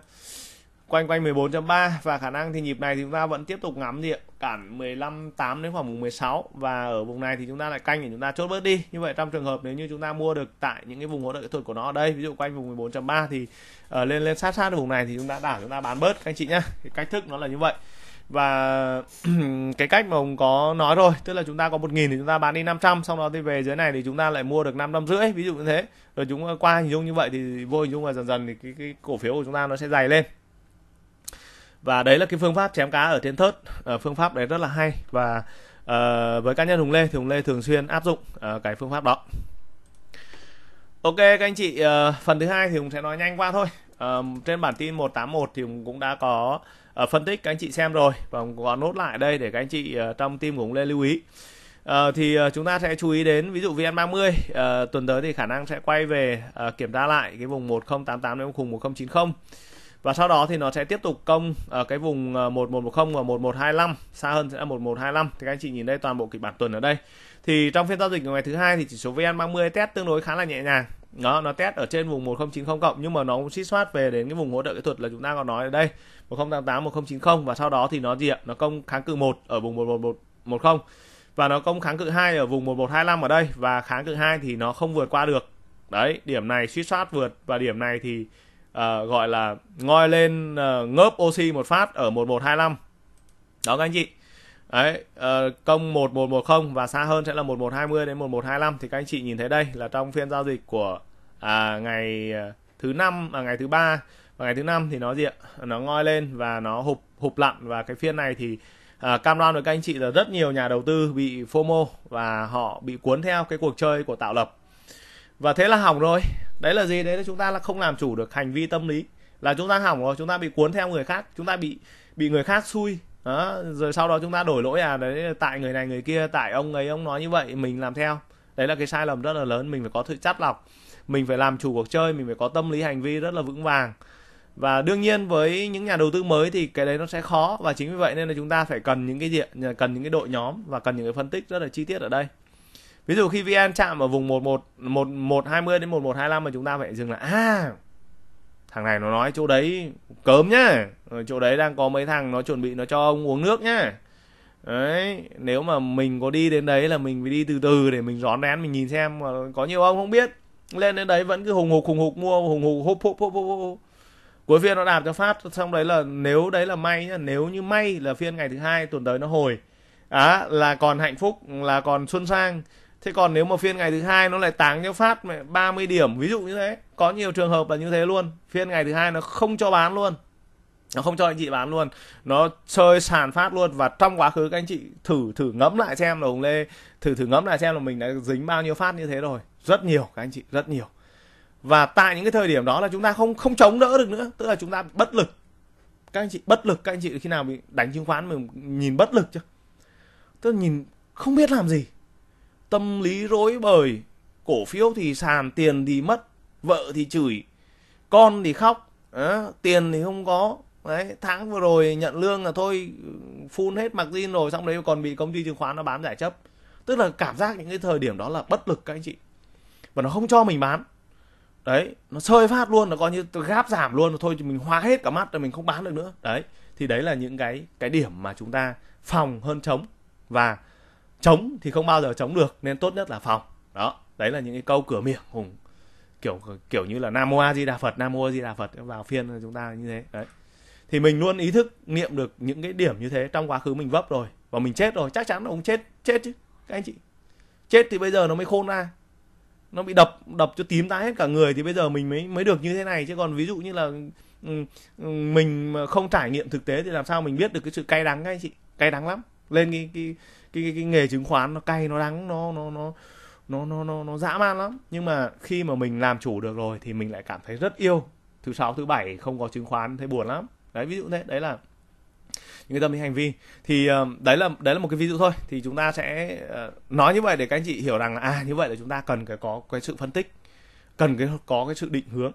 quanh quanh 14.3 và khả năng thì nhịp này thì chúng ta vẫn tiếp tục ngắm gì ạ cản 15 8 đến khoảng vùng 16 và ở vùng này thì chúng ta lại canh để chúng ta chốt bớt đi như vậy trong trường hợp nếu như chúng ta mua được tại những cái vùng hỗ trợ kỹ thuật của nó ở đây ví dụ quanh vùng 14.3 thì ở lên lên sát sát ở vùng này thì chúng ta đảo chúng ta bán bớt các anh chị nhá cái cách thức nó là như vậy và cái cách mà ông có nói rồi tức là chúng ta có một nghìn thì chúng ta bán đi 500 xong đó thì về dưới này thì chúng ta lại mua được năm năm rưỡi ví dụ như thế rồi chúng qua hình dung như vậy thì vô hình dung là dần dần thì cái, cái cổ phiếu của chúng ta nó sẽ dày lên và đấy là cái phương pháp chém cá ở trên thớt uh, phương pháp đấy rất là hay và uh, với cá nhân hùng lê thì hùng lê thường xuyên áp dụng uh, cái phương pháp đó ok các anh chị uh, phần thứ hai thì hùng sẽ nói nhanh qua thôi uh, trên bản tin 181 thì hùng cũng đã có uh, phân tích các anh chị xem rồi và hùng có nốt lại đây để các anh chị uh, trong team của hùng lê lưu ý À, thì uh, chúng ta sẽ chú ý đến ví dụ VN30 à, tuần tới thì khả năng sẽ quay về à, kiểm tra lại cái vùng 1088 đến vùng 1090 và sau đó thì nó sẽ tiếp tục công ở cái vùng 1110 ờ, và 1125 xa hơn sẽ là 1125 thì các anh chị nhìn đây toàn bộ kịch bản tuần ở đây thì trong phiên giao dịch ngày thứ hai thì chỉ số VN30 test tương đối khá là nhẹ nhàng nó nó test ở trên vùng 1090 cộng nhưng mà nó cũng suýt soát về đến cái vùng hỗ trợ kỹ thuật là chúng ta còn nói ở đây 1088 1090 và sau đó thì nó gì ạ nó công kháng cự một ở vùng 11110 và nó công kháng cự hai ở vùng 1125 ở đây và kháng cự hai thì nó không vượt qua được đấy điểm này suy soát vượt và điểm này thì uh, gọi là ngoi lên uh, ngớp oxy một phát ở 1125 đó các anh chị Đấy, uh, công 1110 và xa hơn sẽ là 1120 đến 1125 thì các anh chị nhìn thấy đây là trong phiên giao dịch của à, ngày ờ, thứ năm và ngày thứ ba và ngày thứ năm thì nó gì ạ? Nó ngoi lên và nó hụp hụp lặn và cái phiên này thì à, cam đoan với các anh chị là rất nhiều nhà đầu tư bị FOMO và họ bị cuốn theo cái cuộc chơi của tạo lập. Và thế là hỏng rồi đấy là gì đấy là chúng ta là không làm chủ được hành vi tâm lý là chúng ta hỏng rồi chúng ta bị cuốn theo người khác chúng ta bị bị người khác xui đó, rồi sau đó chúng ta đổi lỗi à đấy tại người này người kia tại ông ấy ông nói như vậy mình làm theo đấy là cái sai lầm rất là lớn mình phải có sự chắt lọc mình phải làm chủ cuộc chơi mình phải có tâm lý hành vi rất là vững vàng và đương nhiên với những nhà đầu tư mới thì cái đấy nó sẽ khó và chính vì vậy nên là chúng ta phải cần những cái diện cần những cái đội nhóm và cần những cái phân tích rất là chi tiết ở đây ví dụ khi vn chạm ở vùng một một một một hai mươi đến một một hai 1125 mà chúng ta phải dừng là à thằng này nó nói chỗ đấy cớm nhá chỗ đấy đang có mấy thằng nó chuẩn bị nó cho ông uống nước nhá đấy nếu mà mình có đi đến đấy là mình phải đi từ từ để mình rón rén mình nhìn xem mà có nhiều ông không biết lên đến đấy vẫn cứ hùng hục hùng hục mua hùng hục hộp hộp hộp hộp cuối phiên nó đạp cho phát xong đấy là nếu đấy là may nhá nếu như may là phiên ngày thứ hai tuần tới nó hồi á à, là còn hạnh phúc là còn xuân sang thế còn nếu mà phiên ngày thứ hai nó lại táng cho phát 30 điểm ví dụ như thế có nhiều trường hợp là như thế luôn phiên ngày thứ hai nó không cho bán luôn nó không cho anh chị bán luôn nó chơi sàn phát luôn và trong quá khứ các anh chị thử thử ngẫm lại xem là hùng lê thử thử ngẫm lại xem là mình đã dính bao nhiêu phát như thế rồi rất nhiều các anh chị rất nhiều và tại những cái thời điểm đó là chúng ta không không chống đỡ được nữa tức là chúng ta bất lực các anh chị bất lực các anh chị khi nào bị đánh chứng khoán mình nhìn bất lực chứ tức là nhìn không biết làm gì tâm lý rối bời cổ phiếu thì sàn tiền thì mất vợ thì chửi con thì khóc à, tiền thì không có đấy tháng vừa rồi nhận lương là thôi phun hết mặc zin rồi xong đấy còn bị công ty chứng khoán nó bán giải chấp tức là cảm giác những cái thời điểm đó là bất lực các anh chị và nó không cho mình bán đấy nó sơi phát luôn nó coi như gáp giảm luôn rồi thôi thì mình hóa hết cả mắt rồi mình không bán được nữa đấy thì đấy là những cái cái điểm mà chúng ta phòng hơn chống và chống thì không bao giờ chống được nên tốt nhất là phòng đó đấy là những cái câu cửa miệng hùng kiểu kiểu như là nam mô a di đà phật nam mô a di đà phật vào phiên chúng ta như thế đấy thì mình luôn ý thức niệm được những cái điểm như thế trong quá khứ mình vấp rồi và mình chết rồi chắc chắn là ông chết chết chứ các anh chị chết thì bây giờ nó mới khôn ra nó bị đập đập cho tím tái hết cả người thì bây giờ mình mới mới được như thế này chứ còn ví dụ như là ừ, ừ, mình không trải nghiệm thực tế thì làm sao mình biết được cái sự cay đắng các anh chị cay đắng lắm lên cái, cái cái, cái cái nghề chứng khoán nó cay nó đắng nó nó nó nó nó nó nó dã man lắm nhưng mà khi mà mình làm chủ được rồi thì mình lại cảm thấy rất yêu thứ sáu thứ bảy không có chứng khoán thấy buồn lắm đấy ví dụ thế đấy là những cái tâm lý hành vi thì ờ, đấy là đấy là một cái ví dụ thôi thì chúng ta sẽ ờ, nói như vậy để các anh chị hiểu rằng là à như vậy là chúng ta cần cái có cái sự phân tích cần cái có cái sự định hướng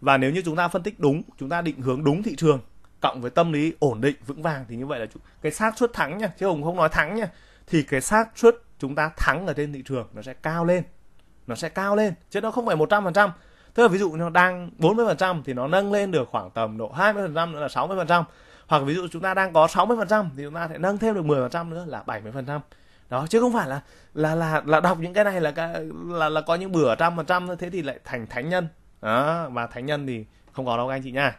và nếu như chúng ta phân tích đúng chúng ta định hướng đúng thị trường cộng với tâm lý ổn định vững vàng thì như vậy là cái xác suất thắng nha chứ hùng không nói thắng nha thì cái xác suất chúng ta thắng ở trên thị trường nó sẽ cao lên nó sẽ cao lên chứ nó không phải một trăm phần trăm tức là ví dụ nó đang 40 phần trăm thì nó nâng lên được khoảng tầm độ 20 phần trăm nữa là 60 phần trăm hoặc ví dụ chúng ta đang có 60 phần trăm thì chúng ta sẽ nâng thêm được 10 phần trăm nữa là 70 phần trăm đó chứ không phải là là là là đọc những cái này là cái, là là có những bữa trăm phần trăm thế thì lại thành thánh nhân đó, và thánh nhân thì không có đâu các anh chị nha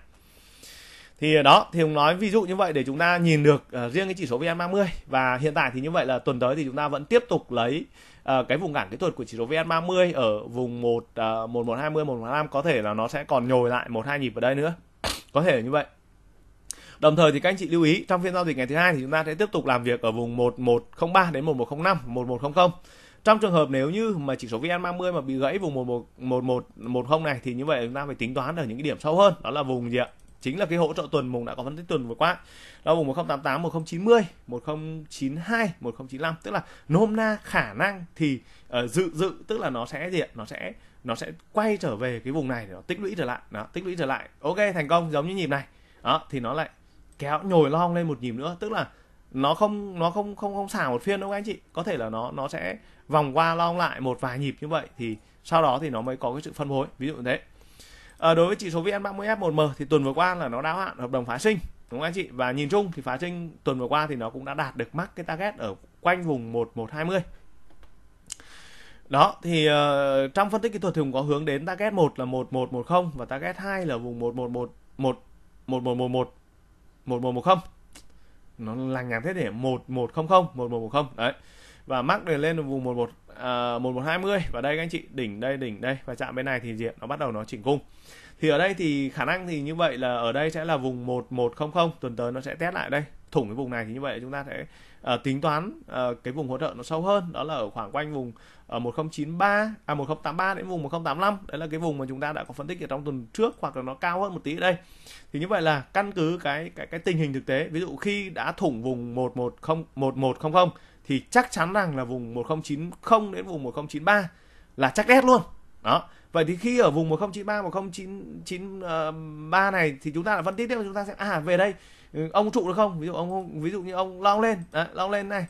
thì đó thì ông nói ví dụ như vậy để chúng ta nhìn được uh, riêng cái chỉ số vn30 và hiện tại thì như vậy là tuần tới thì chúng ta vẫn tiếp tục lấy uh, cái vùng cản kỹ thuật của chỉ số vn30 ở vùng 1 uh, 1120 115 có thể là nó sẽ còn nhồi lại một hai nhịp ở đây nữa có thể là như vậy Đồng thời thì các anh chị lưu ý trong phiên giao dịch ngày thứ hai thì chúng ta sẽ tiếp tục làm việc ở vùng 1103 đến 1105, 1100. Trong trường hợp nếu như mà chỉ số VN30 mà bị gãy vùng 1110 này thì như vậy chúng ta phải tính toán ở những cái điểm sâu hơn, đó là vùng gì ạ? chính là cái hỗ trợ tuần mùng đã có phân tích tuần vừa qua đó mùng 1088 1090 1092 1095 tức là nôm na khả năng thì uh, dự dự tức là nó sẽ gì ạ nó sẽ nó sẽ quay trở về cái vùng này để nó tích lũy trở lại đó tích lũy trở lại ok thành công giống như nhịp này đó thì nó lại kéo nhồi lon lên một nhịp nữa tức là nó không nó không không không xả một phiên đâu anh chị có thể là nó nó sẽ vòng qua long lại một vài nhịp như vậy thì sau đó thì nó mới có cái sự phân phối ví dụ như thế à, đối với chỉ số VN30 F1M thì tuần vừa qua là nó đáo hạn hợp đồng phá sinh đúng không anh chị và nhìn chung thì phá sinh tuần vừa qua thì nó cũng đã đạt được mắc cái target ở quanh vùng 1120 đó thì uh, trong phân tích kỹ thuật thì cũng có hướng đến target 1 là 1110 và target 2 là vùng 1111 1111 1110 nó lằng nhằng thế để 1110 1110 đấy và mắc được lên vùng 11 à, 1120 và đây các anh chị đỉnh đây đỉnh đây và chạm bên này thì diện nó bắt đầu nó chỉnh cung thì ở đây thì khả năng thì như vậy là ở đây sẽ là vùng 1100 tuần tới nó sẽ test lại đây thủng cái vùng này thì như vậy chúng ta sẽ uh, tính toán uh, cái vùng hỗ trợ nó sâu hơn đó là ở khoảng quanh vùng ở uh, 1093 à 1083 à, đến vùng 1085 đấy là cái vùng mà chúng ta đã có phân tích ở trong tuần trước hoặc là nó cao hơn một tí ở đây thì như vậy là căn cứ cái cái cái tình hình thực tế ví dụ khi đã thủng vùng 110 1100 thì chắc chắn rằng là vùng 1090 đến vùng 1093 là chắc đét luôn. Đó. Vậy thì khi ở vùng 1093 1093 ờ, này thì chúng ta là phân tích tiếp chúng ta sẽ à về đây ừ, ông trụ được không? Ví dụ ông ví dụ như ông long lên, đấy, long lên này.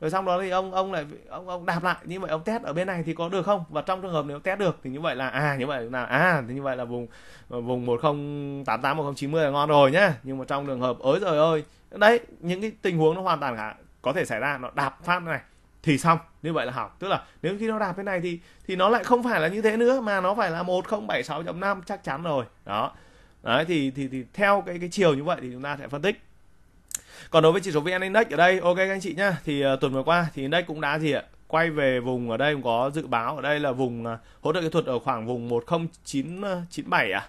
Rồi xong đó thì ông ông lại ông ông đạp lại như vậy ông test ở bên này thì có được không? Và trong trường hợp nếu test được thì như vậy là à như vậy là à thì như vậy là vùng vùng 1088 1090 là ngon rồi nhá. Nhưng mà trong trường hợp ới rồi ơi, đấy những cái tình huống nó hoàn toàn khả có thể xảy ra nó đạp phát này thì xong như vậy là học tức là nếu khi nó đạp thế này thì thì nó lại không phải là như thế nữa mà nó phải là một không bảy 1076 năm chắc chắn rồi đó đấy thì thì thì theo cái cái chiều như vậy thì chúng ta sẽ phân tích còn đối với chỉ số vn index ở đây ok các anh chị nhá thì uh, tuần vừa qua thì index cũng đã gì ạ quay về vùng ở đây cũng có dự báo ở đây là vùng uh, hỗ trợ kỹ thuật ở khoảng vùng 10997 ờ, à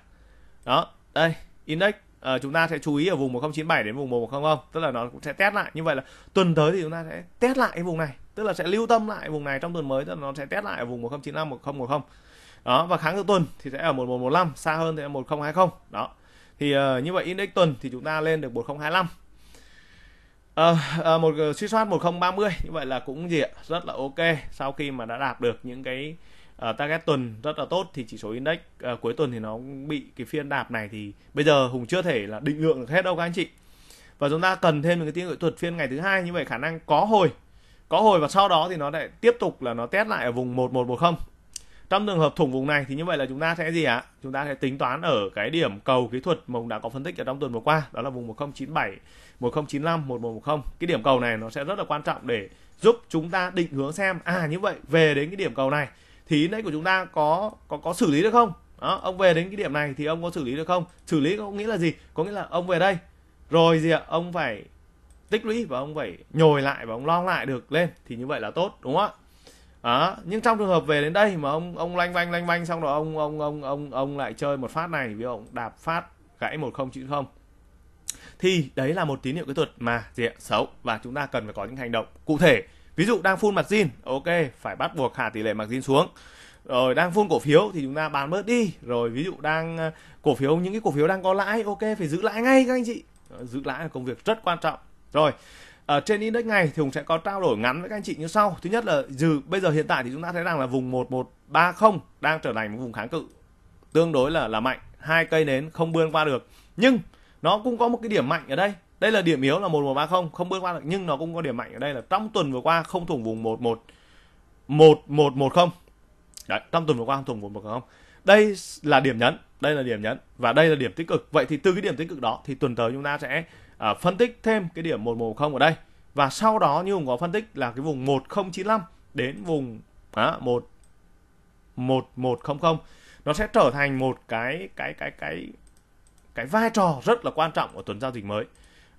đó đây index uh, chúng ta sẽ chú ý ở vùng 1097 đến vùng 1100 tức là nó cũng sẽ test lại như vậy là tuần tới thì chúng ta sẽ test lại cái vùng này tức là sẽ lưu tâm lại vùng này trong tuần mới tức là nó sẽ test lại ở vùng 1095 1010 đó và kháng cự tuần thì sẽ ở 1115 xa hơn thì là 1020 đó thì uh, như vậy index tuần thì chúng ta lên được 1025 À, uh, à, uh, một uh, suy soát 1030 như vậy là cũng gì ạ rất là ok sau khi mà đã đạt được những cái Ờ, target tuần rất là tốt thì chỉ số index uh, cuối tuần thì nó bị cái phiên đạp này thì bây giờ hùng chưa thể là định lượng được hết đâu các anh chị và chúng ta cần thêm một cái tiếng nghệ thuật phiên ngày thứ hai như vậy khả năng có hồi có hồi và sau đó thì nó lại tiếp tục là nó test lại ở vùng 1110 trong trường hợp thủng vùng này thì như vậy là chúng ta sẽ gì ạ? À? Chúng ta sẽ tính toán ở cái điểm cầu kỹ thuật mà đã có phân tích ở trong tuần vừa qua, đó là vùng 1097, 1095, 1110. Cái điểm cầu này nó sẽ rất là quan trọng để giúp chúng ta định hướng xem à như vậy về đến cái điểm cầu này thì đấy của chúng ta có có có xử lý được không đó, ông về đến cái điểm này thì ông có xử lý được không xử lý có nghĩa là gì có nghĩa là ông về đây rồi gì ạ ông phải tích lũy và ông phải nhồi lại và ông lo lại được lên thì như vậy là tốt đúng không ạ nhưng trong trường hợp về đến đây mà ông ông lanh vanh lanh vanh xong rồi ông ông ông ông ông lại chơi một phát này ví dụ ông đạp phát gãy một không chữ không thì đấy là một tín hiệu kỹ thuật mà gì ạ? xấu và chúng ta cần phải có những hành động cụ thể ví dụ đang phun mặt zin ok phải bắt buộc hạ tỷ lệ mặt zin xuống rồi đang phun cổ phiếu thì chúng ta bán bớt đi rồi ví dụ đang ờ, cổ phiếu những cái cổ phiếu đang có lãi ok phải giữ lãi ngay các anh chị ờ, giữ lãi là công việc rất quan trọng rồi ở ờ, trên index ngày thì Hùng sẽ có trao đổi ngắn với các anh chị như sau. Thứ nhất là dự bây giờ hiện tại thì chúng ta thấy rằng là vùng 1130 đang trở thành một vùng kháng cự tương đối là là mạnh, hai cây nến không bươn qua được. Nhưng nó cũng có một cái điểm mạnh ở đây đây là điểm yếu là 1130 không bước qua được nhưng nó cũng có điểm mạnh ở đây là trong tuần vừa qua không thủng vùng 11 1110 đấy trong tuần vừa qua không thủng vùng 110 đây là điểm nhấn đây là điểm nhấn và đây là điểm tích cực vậy thì từ cái điểm tích cực đó thì tuần tới chúng ta sẽ à, phân tích thêm cái điểm 110 ở đây và sau đó như hùng có phân tích là cái vùng 1095 đến vùng à, 1 1100 nó sẽ trở thành một cái cái cái cái cái vai trò rất là quan trọng của tuần giao dịch mới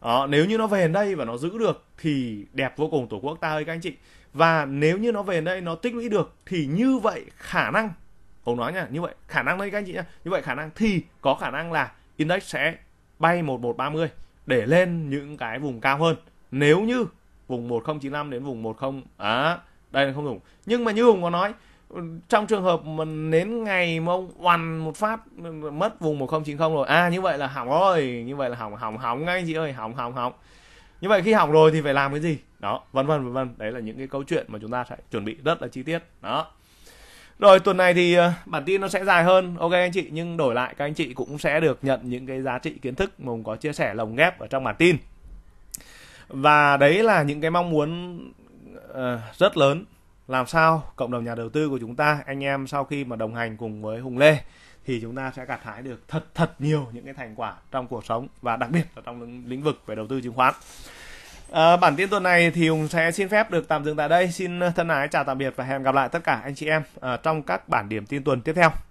đó, nếu như nó về đến đây và nó giữ được thì đẹp vô cùng tổ quốc ta ơi các anh chị. Và nếu như nó về đến đây nó tích lũy được thì như vậy khả năng Ông nói nha, như vậy khả năng đấy các anh chị nhá. Như vậy khả năng thì có khả năng là index sẽ bay 1130 để lên những cái vùng cao hơn. Nếu như vùng 1095 đến vùng 10 à, đây là không dùng. Nhưng mà như Hùng có nói trong trường hợp mình đến ngày mà ông oằn một phát mất vùng 1090 rồi à như vậy là hỏng rồi như vậy là hỏng hỏng hỏng ngay anh chị ơi hỏng hỏng hỏng như vậy khi hỏng rồi thì phải làm cái gì đó vân vân vân vân đấy là những cái câu chuyện mà chúng ta sẽ chuẩn bị rất là chi tiết đó rồi tuần này thì ờ, bản tin nó sẽ dài hơn ok anh chị nhưng đổi lại các anh chị cũng sẽ được nhận những cái giá trị kiến thức mà mình có chia sẻ lồng ghép ở trong bản tin và đấy là những cái mong muốn uh, rất lớn làm sao cộng đồng nhà đầu tư của chúng ta anh em sau khi mà đồng hành cùng với Hùng Lê thì chúng ta sẽ gặt hái được thật thật nhiều những cái thành quả trong cuộc sống và đặc biệt là trong lĩnh vực về đầu tư chứng khoán. À, bản tin tuần này thì Hùng sẽ xin phép được tạm dừng tại đây. Xin thân ái chào tạm biệt và hẹn gặp lại tất cả anh chị em à, trong các bản điểm tin tuần tiếp theo.